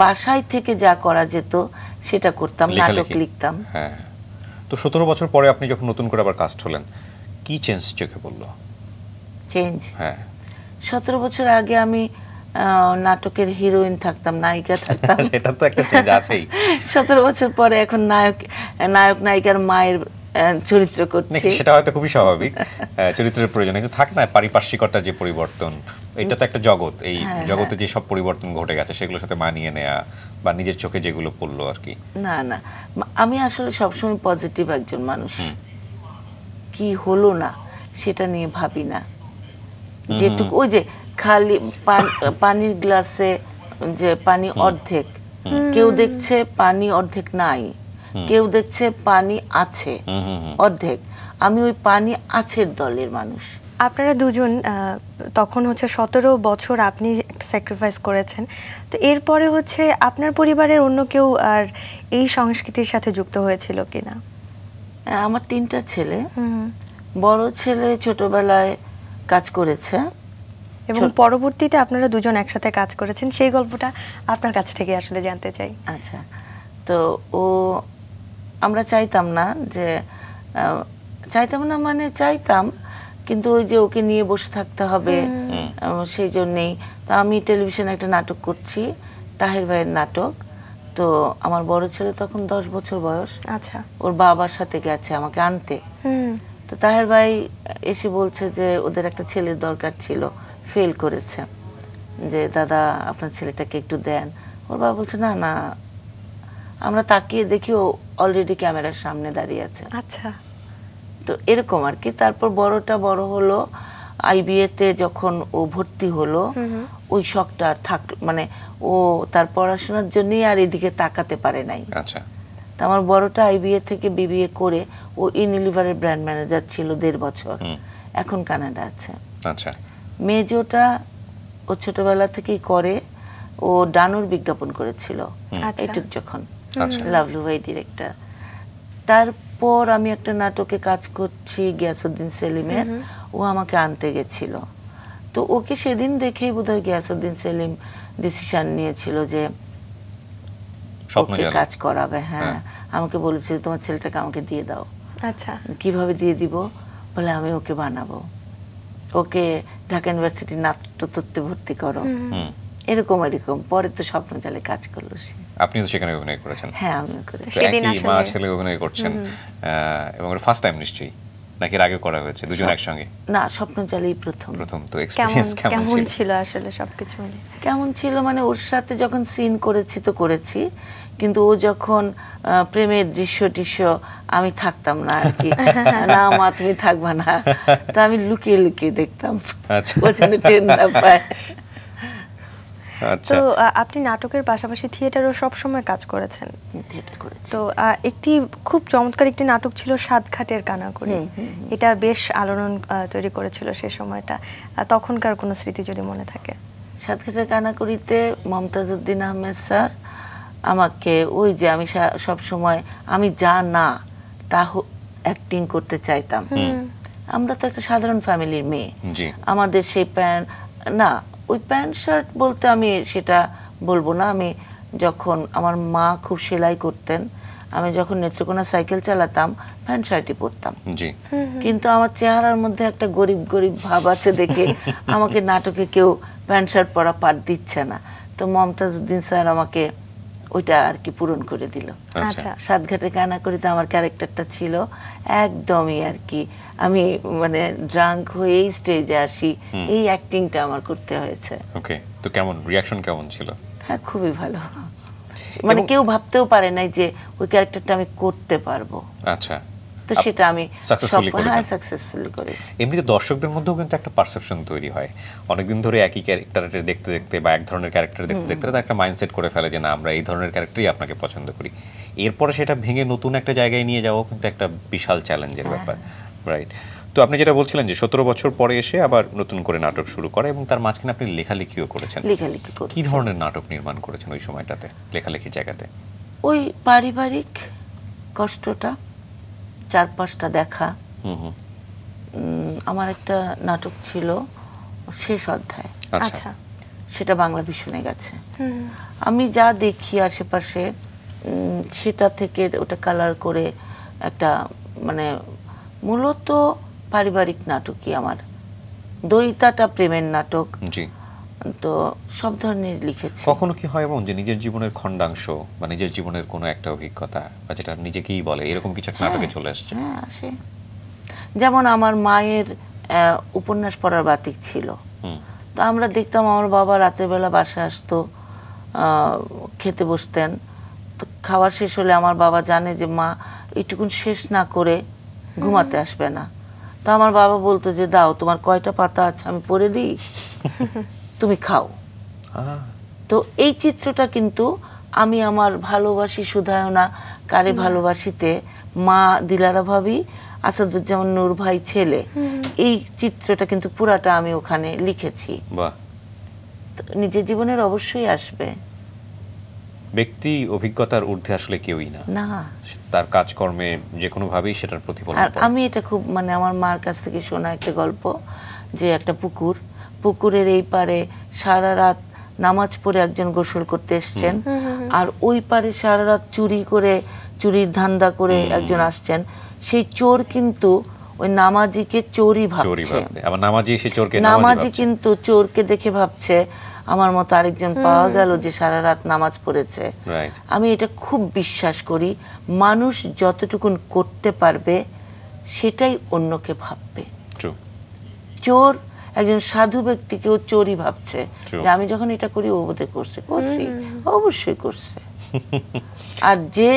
বাসায় থেকে যা করা যেত সেটা করতাম নাটক লিখতাম হ্যাঁ। তো সতেরো বছর পরে আপনি যখন নতুন করে আবার কাস্ট হলেন কি চেঞ্জ চোখে পড়লো চেঞ্জ হ্যাঁ সতেরো বছর আগে আমি নাটকের হিরোইন থাকতাম নায়িকা থাকতাম সেটা তো একটা চেঞ্জ আছেই সতেরো বছর পরে এখন নায়ক নায়ক নায়িকার মায়ের চরিত্র করছি সেটা হয়তো খুবই স্বাভাবিক চরিত্রের প্রয়োজন কিন্তু থাক না পারিপার্শ্বিকতার যে পরিবর্তন এটা তো একটা জগৎ এই হ্যাঁ, জগতে হ্যাঁ। যে সব পরিবর্তন ঘটে গেছে সেগুলোর সাথে মানিয়ে নেয়া বা নিজের চোখে যেগুলো পড়লো আর কি না না আমি আসলে সবসময় পজিটিভ একজন মানুষ কি হলো না সেটা নিয়ে ভাবি না যেটুকু ওই যে খালি পানির গ্লাসে যে পানি অর্ধেক কেউ দেখছে পানি অর্ধেক নাই কেউ দেখছে পানি আছে অর্ধেক আমি ওই পানি আছের দলের মানুষ আপনারা দুজন তখন হচ্ছে সতেরো বছর আপনি স্যাক্রিফাইস করেছেন তো এরপরে হচ্ছে আপনার পরিবারের অন্য কেউ আর এই সংস্কৃতির সাথে যুক্ত হয়েছিল কিনা আমার তিনটা ছেলে বড় ছেলে ছোটবেলায় কাজ করেছে এবং পরবর্তীতে আপনারা দুজন একসাথে কাজ করেছেন সেই গল্পটা আপনার কাছ থেকে আসলে জানতে চাই আচ্ছা তো ও আমরা চাইতাম না যে চাইতাম না মানে চাইতাম কিন্তু ওই যে ওকে নিয়ে বসে থাকতে হবে সেই জন্যেই তো আমি টেলিভিশনে একটা নাটক করছি তাহের ভাইয়ের নাটক তো আমার বড় ছেলে তখন দশ বছর বয়স আচ্ছা ওর বাবার সাথে গেছে আমাকে আনতে তো তাহের ভাই এসে বলছে যে ওদের একটা ছেলের দরকার ছিল ফেল করেছে যে দাদা আপনার ছেলেটাকে একটু দেন ওর বাবা বলছে না না আমরা তাকিয়ে দেখি ও অলরেডি ক্যামেরার সামনে দাঁড়িয়ে আছে আচ্ছা তো এরকম আর কি তারপর বড়টা বড় হলো আইবিএতে যখন ও ভর্তি হলো ওই শখটা আর থাক মানে ও তার পড়াশোনার জন্যই আর এদিকে তাকাতে পারে নাই আচ্ছা আমার বড়টা আইবিএ থেকে বিবিএ করে ও ইউনিলিভারের ব্র্যান্ড ম্যানেজার ছিল দেড় বছর এখন কানাডা আছে আচ্ছা মেজোটা ও ছোটবেলা থেকেই করে ও ডানুর বিজ্ঞাপন করেছিল আচ্ছা। এটুক যখন আচ্ছা। লাভলু ভাই ডিরেক্টর তারপর আমি একটা নাটকে কাজ করছি গিয়াসুদ্দিন সেলিমের ও আমাকে আনতে গেছিল তো ওকে সেদিন দেখেই বোধ হয় গিয়াসুদ্দিন সেলিম ডিসিশন নিয়েছিল যে ওকে কাজ করাবে হ্যাঁ।, হ্যাঁ আমাকে বলেছিল তোমার ছেলেটাকে আমাকে দিয়ে দাও আচ্ছা কিভাবে দিয়ে দিব বলে আমি ওকে বানাবো ওকে ঢাকা ইউনিভার্সিটি নাট্যতত্ত্বে ভর্তি করো এরকম এরকম পরে তো স্বপ্ন জালে কাজ করলো সে আপনি তো সেখানে অভিনয় করেছেন হ্যাঁ আমি করেছি সেদিন আসলে মা ছেলে অভিনয় করছেন এবং ফার্স্ট টাইম নিশ্চয়ই নাকি আগে করা হয়েছে দুজন একসঙ্গে না স্বপ্ন জালেই প্রথম প্রথম তো এক্সপেরিয়েন্স কেমন ছিল আসলে সবকিছু মিলে কেমন ছিল মানে ওর সাথে যখন সিন করেছি তো করেছি কিন্তু ও যখন প্রেমের দৃশ্য টিশ্য আমি থাকতাম না আর কি না মা তুমি থাকবা না তা আমি লুকিয়ে লুকিয়ে দেখতাম আচ্ছা। আচ্ছা। তো আপনি নাটকের পাশাপাশি থিয়েটারও সব সময় কাজ করেছেন তো একটি খুব চমৎকার একটি নাটক ছিল সাতঘাটের করে এটা বেশ আলোড়ন তৈরি করেছিল সে সময়টা তখনকার কোনো স্মৃতি যদি মনে থাকে সাতঘাটের করিতে মমতাজ উদ্দিন আহমেদ স্যার আমাকে ওই যে আমি সব সময় আমি যা না তা অ্যাক্টিং করতে চাইতাম আমরা তো একটা সাধারণ ফ্যামিলির মেয়ে আমাদের সেই প্যান্ট না ওই প্যান্ট শার্ট বলতে আমি সেটা বলবো না আমি যখন আমার মা খুব সেলাই করতেন আমি যখন নেত্রকোনা সাইকেল চালাতাম প্যান্ট শার্টই পরতাম কিন্তু আমার চেহারার মধ্যে একটা গরিব গরিব ভাব আছে দেখে আমাকে নাটকে কেউ প্যান্ট শার্ট পরা পার দিচ্ছে না তো মমতাজ উদ্দিন স্যার আমাকে ওইটা আর কি পূরণ করে দিল আচ্ছা। আচ্ছা। সাতঘাটে কানা করে তো আমার ক্যারেক্টারটা ছিল একদমই আর কি আমি মানে ড্রাঙ্ক হয়ে স্টেজে আসি এই অ্যাক্টিংটা আমার করতে হয়েছে ওকে তো কেমন রিয়াকশন কেমন ছিল হ্যাঁ খুবই ভালো মানে কেউ ভাবতেও পারে নাই যে ওই ক্যারেক্টারটা আমি করতে পারবো আচ্ছা তো সেটা আমি হ্যাঁ সাকসেসফুলি করেছি এমনিতে দর্শকদের মধ্যেও কিন্তু একটা পারসেপশন তৈরি হয় অনেকদিন ধরে একই ক্যারেক্টারের দেখতে দেখতে বা এক ধরনের ক্যারেক্টার দেখতে দেখতে তারা একটা মাইন্ডসেট করে ফেলে যে না আমরা এই ধরনের ক্যারেক্টারই আপনাকে পছন্দ করি এরপরে সেটা ভেঙে নতুন একটা জায়গায় নিয়ে যাওয়া কিন্তু একটা বিশাল চ্যালেঞ্জের ব্যাপার রাইট তো আপনি যেটা বলছিলেন যে সতেরো বছর পরে এসে আবার নতুন করে নাটক শুরু করে এবং তার মাঝখানে আপনি লেখালেখিও করেছেন লেখালেখি কি ধরনের নাটক নির্মাণ করেছেন ওই সময়টাতে লেখালেখির জায়গাতে ওই পারিবারিক কষ্টটা চার পাঁচটা দেখা আমার একটা নাটক ছিল শেষ অধ্যায় আচ্ছা, আচ্ছা। সেটা বাংলা ভীষণে গেছে আমি যা দেখি আশেপাশে সেটা থেকে ওটা কালার করে একটা মানে মূলত পারিবারিক নাটকই আমার দইতাটা প্রেমের নাটক তো সব ধরনের লিখেছি কখনো কি হয় এবং যে নিজের জীবনের খণ্ডাংশ বা নিজের জীবনের কোনো একটা অভিজ্ঞতা বা যেটা নিজেকেই বলে এরকম কিছু নাটকে হ্যাঁ, চলে আসছে হ্যাঁ আসে যেমন আমার মায়ের উপন্যাস পড়ার বাতিক ছিল তো আমরা দেখতাম আমার বাবা রাতের বেলা বাসা আসতো খেতে বসতেন তো খাওয়া শেষ হলে আমার বাবা জানে যে মা এইটুকুন শেষ না করে ঘুমাতে আসবে না তো আমার বাবা বলতো যে দাও তোমার কয়টা পাতা আছে আমি পড়ে দিই তুমি খাও তো এই চিত্রটা কিন্তু আমি আমার ভালোবাসি সুধায়না কারে ভালোবাসিতে মা দিলারা ভাবি আসাদুজ্জামান নূর ভাই ছেলে এই চিত্রটা কিন্তু পুরাটা আমি ওখানে লিখেছি নিজের জীবনের অবশ্যই আসবে ব্যক্তি অভিজ্ঞতার ঊর্ধ্বে আসলে কেউই না না তার কাজকর্মে যে ভাবেই সেটার প্রতিফলন আমি এটা খুব মানে আমার মার কাছ থেকে শোনা একটা গল্প যে একটা পুকুর পুকুরের এই পারে সারা রাত নামাজ পড়ে একজন গোসল করতে এসছেন আর ওই পারে সারা রাত চুরি করে চুরির ধান্দা করে একজন আসছেন সেই চোর কিন্তু ওই নামাজিকে চোরই ভাবছে নামাজি কিন্তু চোরকে দেখে ভাবছে আমার মতো আরেকজন পাওয়া গেল যে সারা রাত নামাজ পড়েছে আমি এটা খুব বিশ্বাস করি মানুষ যতটুকুন করতে পারবে সেটাই অন্যকে ভাববে চোর একজন সাধু ব্যক্তিকেও চোরই ভাবছে যে আমি যখন এটা করি ও বোধে করছে করছি অবশ্যই করছে আর যে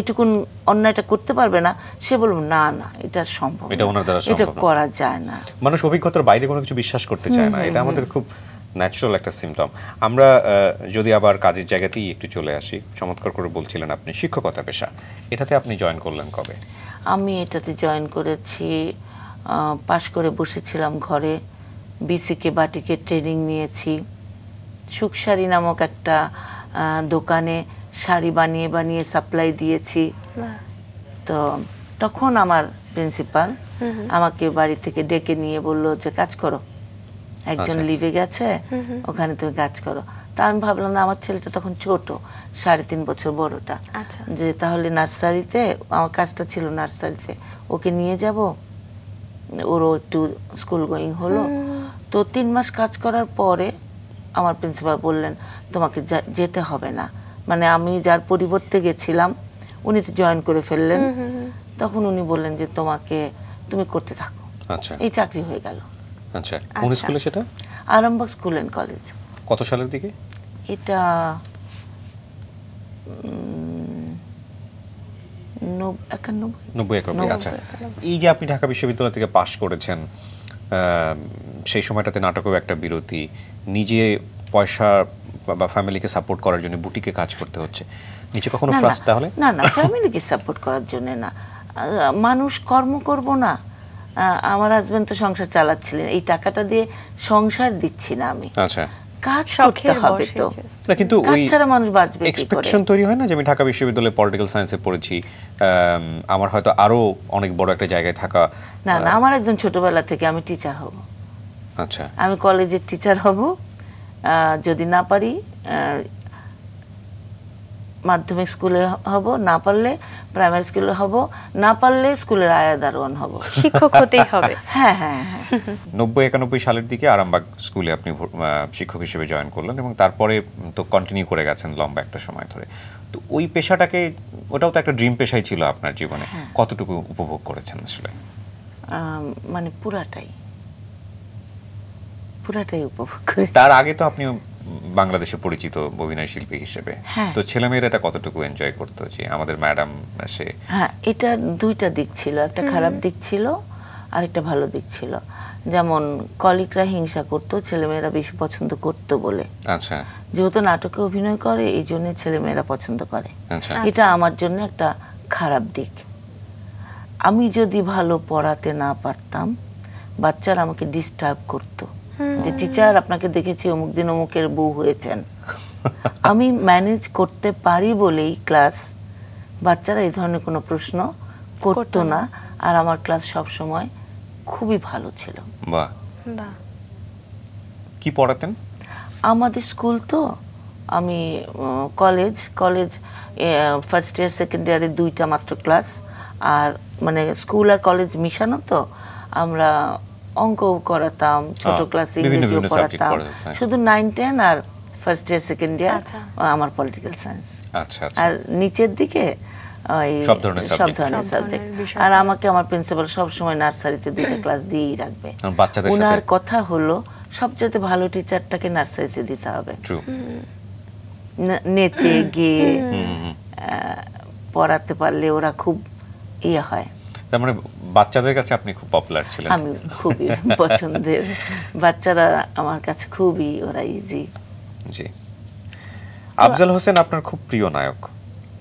এটুকুন অন্যায়টা করতে পারবে না সে বলব না না এটা সম্ভব এটা ওনার দ্বারা এটা করা যায় না মানুষ অভিজ্ঞতার বাইরে কোনো কিছু বিশ্বাস করতে চায় না এটা আমাদের খুব ন্যাচারাল একটা সিমটম আমরা যদি আবার কাজের জায়গাতেই একটু চলে আসি চমৎকার করে বলছিলেন আপনি শিক্ষকতা পেশা এটাতে আপনি জয়েন করলেন কবে আমি এটাতে জয়েন করেছি পাশ করে বসেছিলাম ঘরে বিসিকে বাটিকে ট্রেনিং নিয়েছি সুখশাড়ি নামক একটা দোকানে শাড়ি বানিয়ে বানিয়ে সাপ্লাই দিয়েছি তো তখন আমার প্রিন্সিপাল আমাকে বাড়ি থেকে ডেকে নিয়ে বলল যে কাজ করো একজন লিভে আচ্ছা। গেছে ওখানে তুমি কাজ করো তা আমি ভাবলাম না আমার ছেলেটা তখন ছোট সাড়ে তিন বছর বড়টা আচ্ছা। যে তাহলে নার্সারিতে আমার কাজটা ছিল নার্সারিতে ওকে নিয়ে যাব ওরও একটু স্কুল গোয়িং হলো তো তিন মাস কাজ করার পরে আমার প্রিন্সিপাল বললেন তোমাকে যেতে হবে না মানে আমি যার পরিবর্তে গেছিলাম উনি তো জয়েন করে ফেললেন তখন উনি বললেন যে তোমাকে তুমি করতে থাকো আচ্ছা এই চাকরি হয়ে গেল আচ্ছা, আচ্ছা। কোন স্কুলে সেটা আরামবাগ স্কুল এন্ড কলেজ কত সালের দিকে এটা নব্বই আচ্ছা এই যে আপনি ঢাকা বিশ্ববিদ্যালয় থেকে পাশ করেছেন সেই সময়টাতে নাটকেও একটা বিরতি নিজে পয়সা বা ফ্যামিলিকে সাপোর্ট করার জন্য বুটিকে কাজ করতে হচ্ছে নিচে কখনো ফ্রাস্ট তাহলে না না ফ্যামিলিকে সাপোর্ট করার জন্য না মানুষ কর্ম করব না আমার হাজবেন্ড তো সংসার চালাচ্ছিলেন এই টাকাটা দিয়ে সংসার দিচ্ছি না আমি আচ্ছা কাজ করতে হবে তো না কিন্তু ওই ছাড়া মানুষ বাঁচবে এক্সপেকশন তৈরি হয় না যে আমি ঢাকা বিশ্ববিদ্যালয়ে পলিটিক্যাল সায়েন্সে পড়েছি আমার হয়তো আরো অনেক বড় একটা জায়গায় থাকা না না আমার একদম ছোটবেলা থেকে আমি টিচার হব আচ্ছা আমি কলেজের টিচার হব যদি না পারি মাধ্যমিক স্কুলে হব না পারলে প্রাইমারি স্কুলে হব না পারলে স্কুলের আয়া দারোয়ান হব শিক্ষক হতেই হবে হ্যাঁ হ্যাঁ হ্যাঁ নব্বই একানব্বই সালের দিকে আরামবাগ স্কুলে আপনি শিক্ষক হিসেবে জয়েন করলেন এবং তারপরে তো কন্টিনিউ করে গেছেন লম্বা একটা সময় ধরে তো ওই পেশাটাকে ওটাও তো একটা ড্রিম পেশাই ছিল আপনার জীবনে হ্যাঁ। কতটুকু উপভোগ করেছেন আসলে মানে পুরাটাই পুরাটাই উপভোগ করে তার আগে তো আপনি বাংলাদেশে পরিচিত অভিনয় শিল্পী হিসেবে হ্যাঁ। তো ছেলেমেয়েরা এটা কতটুকু এনজয় করতো যে আমাদের ম্যাডাম সে হ্যাঁ এটা দুইটা দিক ছিল একটা খারাপ দিক ছিল আর একটা ভালো দিক ছিল যেমন কলিকরা হিংসা করতো ছেলেমেয়েরা বেশি পছন্দ করতো বলে আচ্ছা যেহেতু নাটকে অভিনয় করে এই জন্য ছেলেমেয়েরা পছন্দ করে আচ্ছা। এটা আমার জন্য একটা খারাপ দিক আমি যদি ভালো পড়াতে না পারতাম বাচ্চারা আমাকে ডিস্টার্ব করতো যে টিচার আপনাকে দেখেছি অমুক দিন অমুকের বউ হয়েছেন আমি ম্যানেজ করতে পারি বলেই ক্লাস বাচ্চারা এই ধরনের কোনো প্রশ্ন করতো না আর আমার ক্লাস সব সময় খুবই ভালো ছিল বাহ কি পড়াতেন আমাদের স্কুল তো আমি college college first year second ইয়ারে দুইটা মাত্র ক্লাস আর মানে স্কুল আর কলেজ মিশানো তো আমরা অঙ্ক করাতাম ছোট ক্লাসে ইংরেজিও পড়াতাম শুধু নাইন টেন আর ফার্স্ট ইয়ার সেকেন্ড ইয়ার আমার পলিটিক্যাল আচ্ছা, সায়েন্স আচ্ছা। আর নিচের দিকে সব ধরনের সাবজেক্ট আর আমাকে আমার প্রিন্সিপাল সব সময় নার্সারিতে দুইটা ক্লাস দিয়েই রাখবে ওনার কথা হলো সবচেয়ে ভালো টিচারটাকে নার্সারিতে দিতে হবে নেচে গিয়ে পড়াতে পারলে ওরা খুব ইয়ে হয় তার মানে বাচ্চাদের কাছে আপনি খুব পপুলার ছিলেন আমি খুবই পছন্দের বাচ্চারা আমার কাছে খুবই ওরা ইজি জি আফজাল হোসেন আপনার খুব প্রিয় নায়ক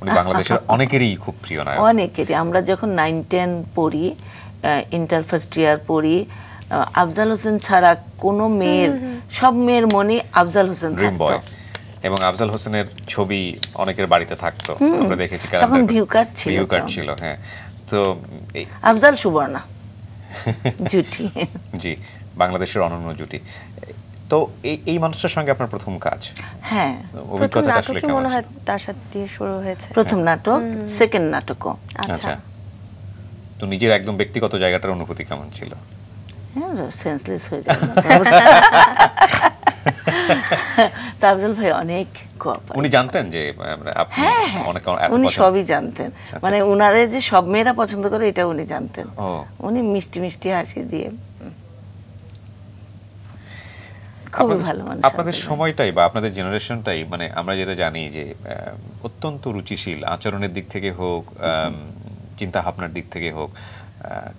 উনি বাংলাদেশের অনেকেরই খুব প্রিয় নায়ক অনেকেরই আমরা যখন নাইন টেন পড়ি ইন্টার ফার্স্ট ইয়ার পড়ি আফজাল হোসেন ছাড়া কোনো মেয়ের সব মেয়ের মনে আফজাল হোসেন থাকতো এবং আফজাল হোসেনের ছবি অনেকের বাড়িতে থাকতো আমরা দেখেছি তখন ভিউ কার্ড ছিল ভিউ কার্ড ছিল হ্যাঁ তো আফজাল সুবর্ণা জুটি জি বাংলাদেশের অনন্য জুটি তো এই এই মানুষটার সঙ্গে আপনার প্রথম কাজ হ্যাঁ অভিজ্ঞতা আসলে কেমন মনে হয় তার সাথে দিয়ে শুরু হয়েছে প্রথম নাটক সেকেন্ড নাটকও আচ্ছা।, আচ্ছা তো নিজের একদম ব্যক্তিগত জায়গাটার অনুভূতি কেমন ছিল হ্যাঁ সেন্সলেস হয়ে যায় তাফজল ভাই অনেক উনি জানতেন যে হ্যাঁ, হ্যাঁ, উনি সবই জানতেন আচ্ছা। মানে উনারে যে সব মেয়েরা পছন্দ করে এটা উনি জানতেন উনি মিষ্টি মিষ্টি হাসি দিয়ে আপনাদের সময়টাই বা আপনাদের জেনারেশনটাই মানে আমরা যেটা জানি যে অত্যন্ত রুচিশীল আচরণের দিক থেকে হোক চিন্তা ভাবনার দিক থেকে হোক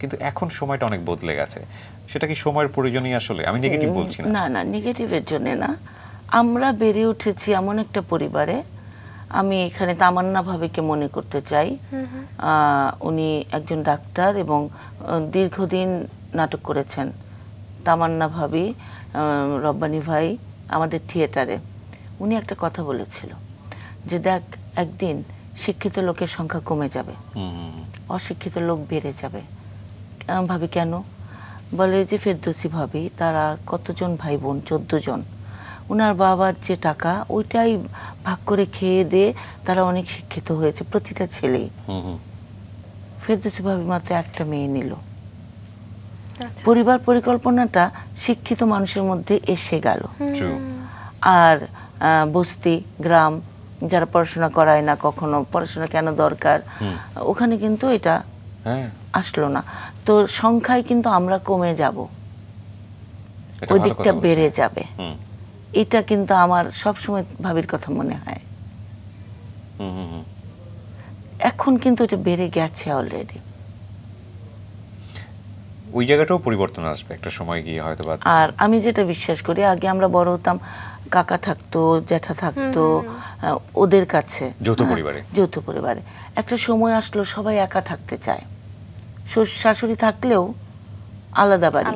কিন্তু এখন সময়টা অনেক বদলে গেছে সেটা কি সময়ের প্রয়োজনই আসলে আমি নেগেটিভ বলছি না না না নেগেটিভের জন্য না আমরা বেড়ে উঠেছি এমন একটা পরিবারে আমি এখানে তামান্না ভাবিকে মনে করতে চাই উনি একজন ডাক্তার এবং দীর্ঘদিন নাটক করেছেন তামান্না ভাবি রব্বানি ভাই আমাদের থিয়েটারে উনি একটা কথা বলেছিল যে দেখ একদিন শিক্ষিত লোকের সংখ্যা কমে যাবে অশিক্ষিত লোক বেড়ে যাবে ভাবি কেন বলে যে ফেরদৌসি ভাবি তারা কতজন ভাই বোন চোদ্দ জন ওনার বাবার যে টাকা ওইটাই ভাগ করে খেয়ে দিয়ে তারা অনেক শিক্ষিত হয়েছে প্রতিটা ছেলেই ফেরদৌসি ভাবি মাত্র একটা মেয়ে নিল আচ্ছা। পরিবার পরিকল্পনাটা শিক্ষিত মানুষের মধ্যে এসে গেল আর বস্তি গ্রাম যারা পড়াশোনা করায় না কখনো পড়াশোনা কেন দরকার ওখানে কিন্তু এটা হ্যাঁ। আসলো না তো সংখ্যায় কিন্তু আমরা কমে যাব ওই দিকটা বেড়ে যাবে এটা কিন্তু আমার সবসময় ভাবির কথা মনে হয় এখন কিন্তু এটা বেড়ে গেছে অলরেডি ওই জায়গাটাও পরিবর্তন আসবে একটা সময় গিয়ে হয়তো আর আমি যেটা বিশ্বাস করি আগে আমরা বড় হতাম কাকা থাকতো জ্যাঠা থাকতো ওদের কাছে যৌথ হ্যাঁ, পরিবারে যৌথ পরিবারে একটা সময় আসলো সবাই একা থাকতে চায় শাশুড়ি থাকলেও আলাদা বাড়ি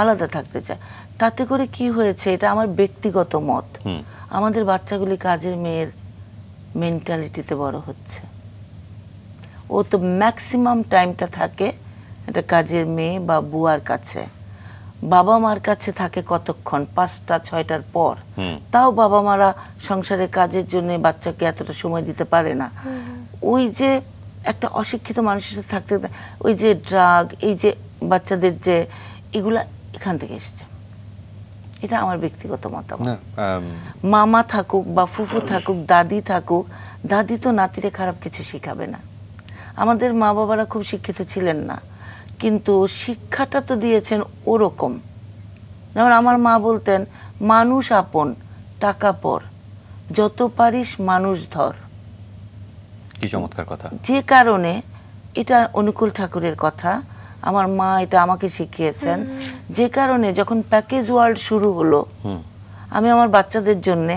আলাদা থাকতে চায় তাতে করে কি হয়েছে এটা আমার ব্যক্তিগত মত আমাদের বাচ্চাগুলি কাজের মেয়ের মেন্টালিটিতে বড় হচ্ছে ও তো ম্যাক্সিমাম টাইমটা থাকে একটা কাজের মেয়ে বা বুয়ার কাছে বাবা মার কাছে থাকে কতক্ষণ পাঁচটা ছয়টার পর তাও বাবা মারা সংসারের কাজের জন্য বাচ্চাকে এতটা সময় দিতে পারে না ওই যে একটা অশিক্ষিত মানুষের সাথে থাকতে ওই যে ড্রাগ এই যে বাচ্চাদের যে এগুলা এখান থেকে এসেছে এটা আমার ব্যক্তিগত মতামত মামা থাকুক বা ফুফু থাকুক দাদি থাকুক দাদি তো নাতিরে খারাপ কিছু শিখাবে না আমাদের মা বাবারা খুব শিক্ষিত ছিলেন না কিন্তু শিক্ষাটা তো দিয়েছেন ওরকম যেমন আমার মা বলতেন মানুষ আপন টাকা পর যত পারিস মানুষ ধর কি চমৎকার কথা যে কারণে এটা অনুকূল ঠাকুরের কথা আমার মা এটা আমাকে শিখিয়েছেন যে কারণে যখন প্যাকেজ ওয়ার্ল্ড শুরু হলো আমি আমার বাচ্চাদের জন্যে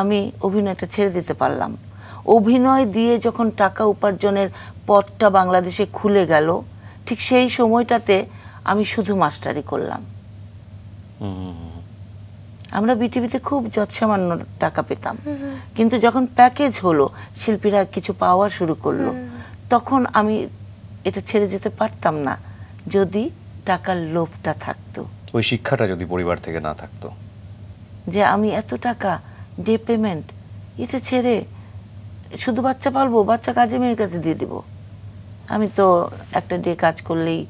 আমি অভিনয়টা ছেড়ে দিতে পারলাম অভিনয় দিয়ে যখন টাকা উপার্জনের পথটা বাংলাদেশে খুলে গেল ঠিক সেই সময়টাতে আমি শুধু মাস্টারি করলাম আমরা বিটিভিতে খুব যৎসামান্য টাকা পেতাম কিন্তু যখন প্যাকেজ হলো শিল্পীরা কিছু পাওয়া শুরু করলো তখন আমি এটা ছেড়ে যেতে পারতাম না যদি টাকার লোভটা থাকতো ওই শিক্ষাটা যদি পরিবার থেকে না থাকতো যে আমি এত টাকা ডে পেমেন্ট এটা ছেড়ে শুধু বাচ্চা পালবো বাচ্চা কাজে মেয়ের কাছে দিয়ে দিব আমি তো একটা ডে কাজ করলেই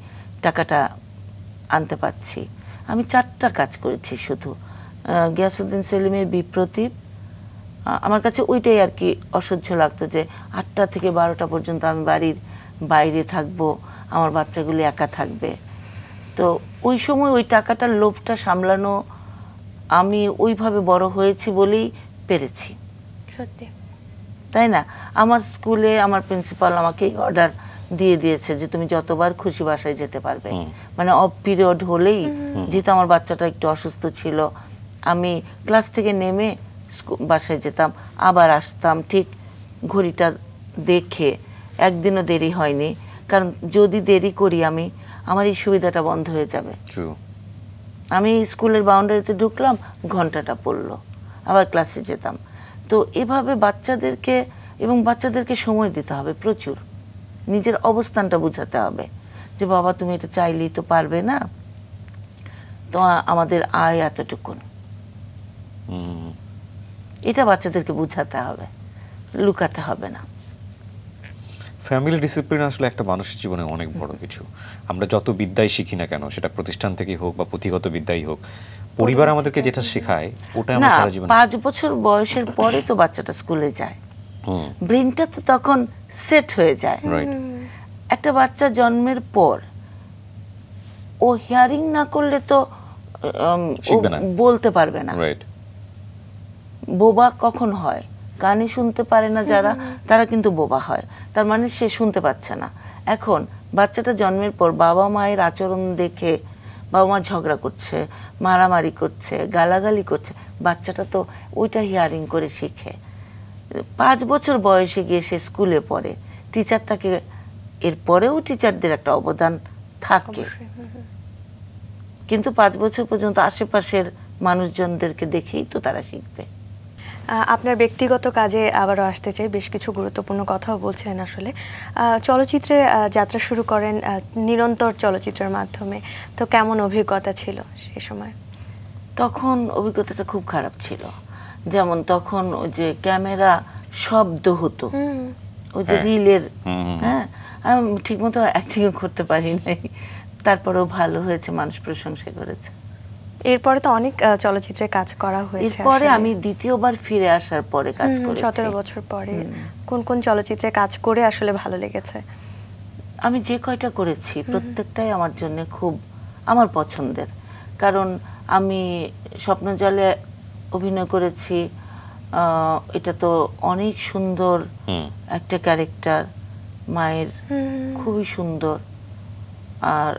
টাকাটা আনতে পারছি আমি চারটা কাজ করেছি শুধু গিয়াসুদ্দিন সেলিমের বিপ্রতীপ আমার কাছে ওইটাই আর কি অসহ্য লাগতো যে আটটা থেকে বারোটা পর্যন্ত আমি বাড়ির বাইরে থাকবো আমার বাচ্চাগুলি একা থাকবে তো ওই সময় ওই টাকাটার লোভটা সামলানো আমি ওইভাবে বড় হয়েছি বলেই পেরেছি সত্যি তাই না আমার স্কুলে আমার প্রিন্সিপাল আমাকে অর্ডার দিয়ে দিয়েছে যে তুমি যতবার খুশি বাসায় যেতে পারবে মানে অফ পিরিয়ড হলেই যেহেতু আমার বাচ্চাটা একটু অসুস্থ ছিল আমি ক্লাস থেকে নেমে বাসায় যেতাম আবার আসতাম ঠিক ঘড়িটা দেখে একদিনও দেরি হয়নি কারণ যদি দেরি করি আমি আমার এই সুবিধাটা বন্ধ হয়ে যাবে আমি স্কুলের বাউন্ডারিতে ঢুকলাম ঘন্টাটা পড়লো আবার ক্লাসে যেতাম তো এভাবে বাচ্চাদেরকে এবং বাচ্চাদেরকে সময় দিতে হবে প্রচুর নিজের অবস্থানটা বোঝাতে হবে যে বাবা তুমি এটা চাইলেই তো পারবে না তো আমাদের আয় এতটুকুন এটা বাচ্চাদেরকে বুঝাতে হবে লুকাতে হবে না ফ্যামিলি ডিসিপ্লিন আসলে একটা মানুষের জীবনে অনেক বড় কিছু আমরা যত বিদ্যাই শিখি না কেন সেটা প্রতিষ্ঠান থেকেই হোক বা পুঁথিগত বিদ্যাই হোক পরিবার আমাদেরকে যেটা শেখায় ওটা আমরা সারা জীবন পাঁচ বছর বয়সের পরে তো বাচ্চাটা স্কুলে যায় ব্রেনটা তো তখন সেট হয়ে যায় একটা বাচ্চা জন্মের পর ও হিয়ারিং না করলে তো বলতে পারবে না রাইট বোবা কখন হয় কানে শুনতে পারে না যারা তারা কিন্তু বোবা হয় তার মানে সে শুনতে পাচ্ছে না এখন বাচ্চাটা জন্মের পর বাবা মায়ের আচরণ দেখে বাবা মা ঝগড়া করছে মারামারি করছে গালাগালি করছে বাচ্চাটা তো ওইটা হিয়ারিং করে শিখে পাঁচ বছর বয়সে গিয়ে সে স্কুলে পড়ে টিচার তাকে এরপরেও টিচারদের একটা অবদান থাকে কিন্তু পাঁচ বছর পর্যন্ত আশেপাশের মানুষজনদেরকে দেখেই তো তারা শিখবে আপনার ব্যক্তিগত কাজে আবারও আসতে চাই বেশ কিছু গুরুত্বপূর্ণ কথাও বলছেন আসলে চলচ্চিত্রে যাত্রা শুরু করেন নিরন্তর চলচ্চিত্রের মাধ্যমে তো কেমন অভিজ্ঞতা ছিল সে সময় তখন অভিজ্ঞতাটা খুব খারাপ ছিল যেমন তখন ওই যে ক্যামেরা শব্দ হতো ওই যে হ্যাঁ। রিলের হ্যাঁ ঠিক মতো অ্যাক্টিংও করতে পারি নাই তারপরেও ভালো হয়েছে মানুষ প্রশংসা করেছে এরপরে তো অনেক চলচ্চিত্রে কাজ করা হয়েছে এরপরে আমি দ্বিতীয়বার ফিরে আসার পরে কাজ করেছি 17 বছর পরে কোন কোন চলচ্চিত্রে কাজ করে আসলে ভালো লেগেছে আমি যে কয়টা করেছি প্রত্যেকটাই আমার জন্য খুব আমার পছন্দের কারণ আমি স্বপ্নজলে অভিনয় করেছি এটা তো অনেক সুন্দর একটা ক্যারেক্টার মায়ের খুবই সুন্দর আর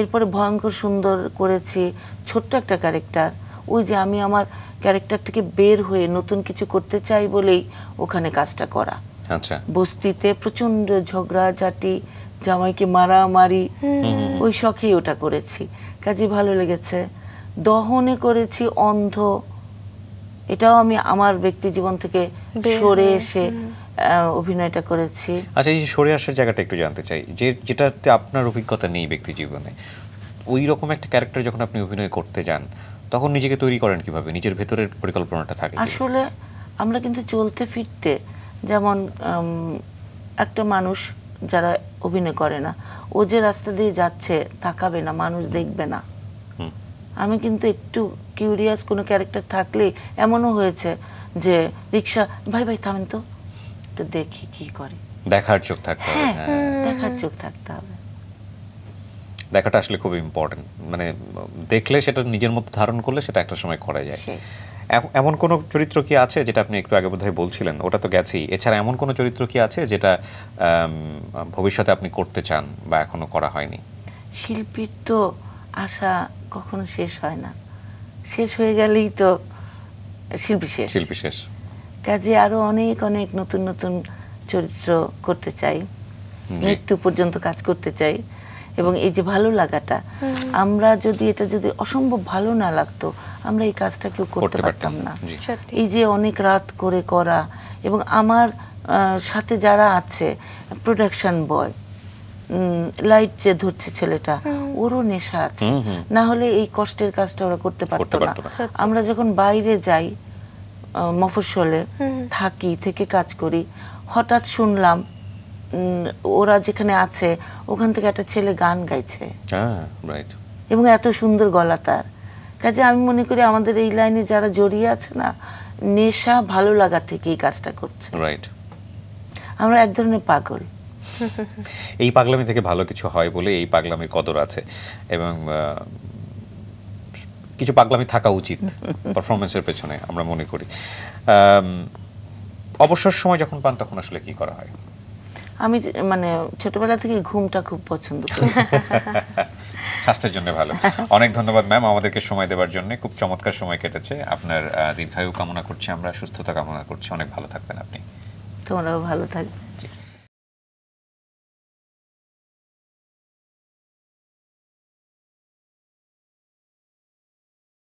এরপরে ভয়ঙ্কর সুন্দর করেছি ছোট্ট একটা ক্যারেক্টার ওই যে আমি আমার ক্যারেক্টার থেকে বের হয়ে নতুন কিছু করতে চাই বলেই ওখানে কাজটা করা আচ্ছা। বস্তিতে প্রচন্ড ঝগড়াঝাটি জামাইকে মারামারি ওই শখেই ওটা করেছি কাজে ভালো লেগেছে দহনে করেছি অন্ধ এটাও আমি আমার ব্যক্তি জীবন থেকে সরে এসে অভিনয়টা করেছি আচ্ছা এই সরে আসার জায়গাটা একটু জানতে চাই যে যেটাতে আপনার অভিজ্ঞতা নেই ব্যক্তি জীবনে ওই রকম একটা ক্যারেক্টার যখন আপনি অভিনয় করতে যান তখন নিজেকে তৈরি করেন কিভাবে নিজের ভেতরের পরিকল্পনাটা থাকে আসলে আমরা কিন্তু চলতে ফিরতে যেমন একটা মানুষ যারা অভিনয় করে না ও যে রাস্তা দিয়ে যাচ্ছে তাকাবে না মানুষ দেখবে না আমি কিন্তু একটু কিউরিয়াস কোনো ক্যারেক্টার থাকলে এমনও হয়েছে যে রিক্সা ভাই ভাই থামেন তো একটু দেখি কি করে দেখার চোখ থাকতে হবে হ্যাঁ, হ্যাঁ। দেখার চোখ থাকতে হবে দেখাটা আসলে খুব ইম্পর্টেন্ট মানে দেখলে সেটা নিজের মতো ধারণ করলে সেটা একটা সময় করা যায় এমন কোনো চরিত্র কি আছে যেটা আপনি একটু আগে বোধহয় বলছিলেন ওটা তো গেছেই এছাড়া এমন কোনো চরিত্র কি আছে যেটা ভবিষ্যতে আপনি করতে চান বা এখনো করা হয়নি শিল্পীর তো আশা কখনো শেষ হয় না শেষ হয়ে গেলেই তো শিল্পী শেষ শিল্পী শেষ কাজে আরো অনেক অনেক নতুন নতুন চরিত্র করতে চাই মৃত্যু পর্যন্ত কাজ করতে চাই এবং এই যে ভালো লাগাটা আমরা যদি এটা যদি অসম্ভব ভালো না লাগতো আমরা এই কাজটা কেউ করতে পারতাম না এই যে অনেক রাত করে করা এবং আমার সাথে যারা আছে প্রোডাকশন বয় লাইট যে ধরছে ছেলেটা ওরও নেশা আছে না হলে এই কষ্টের কাজটা ওরা করতে পারতো না আমরা যখন বাইরে যাই মফসলে থাকি থেকে কাজ করি হঠাৎ শুনলাম ওরা যেখানে আছে ওখান থেকে একটা ছেলে গান গাইছে ah, এবং এত সুন্দর গলা তার কাজে আমি মনে করি আমাদের এই লাইনে যারা জড়িয়ে আছে না নেশা ভালো লাগা থেকে এই কাজটা করছে আমরা এক ধরনের পাগল এই পাগলামি থেকে ভালো কিছু হয় বলে এই পাগলামির কদর আছে এবং কিছু পাগলামি থাকা উচিত পারফরমেন্সের পেছনে আমরা মনে করি অবসর সময় যখন পান তখন আসলে কি করা হয় আমি মানে ছোটবেলা থেকে ঘুমটা খুব পছন্দ করি স্বাস্থ্যের জন্য ভালো অনেক ধন্যবাদ ম্যাম আমাদেরকে সময় দেওয়ার জন্য খুব চমৎকার সময় কেটেছে আপনার দীর্ঘায়ু কামনা করছি আমরা সুস্থতা কামনা করছি অনেক ভালো থাকবেন আপনি তোমরাও ভালো থাকবে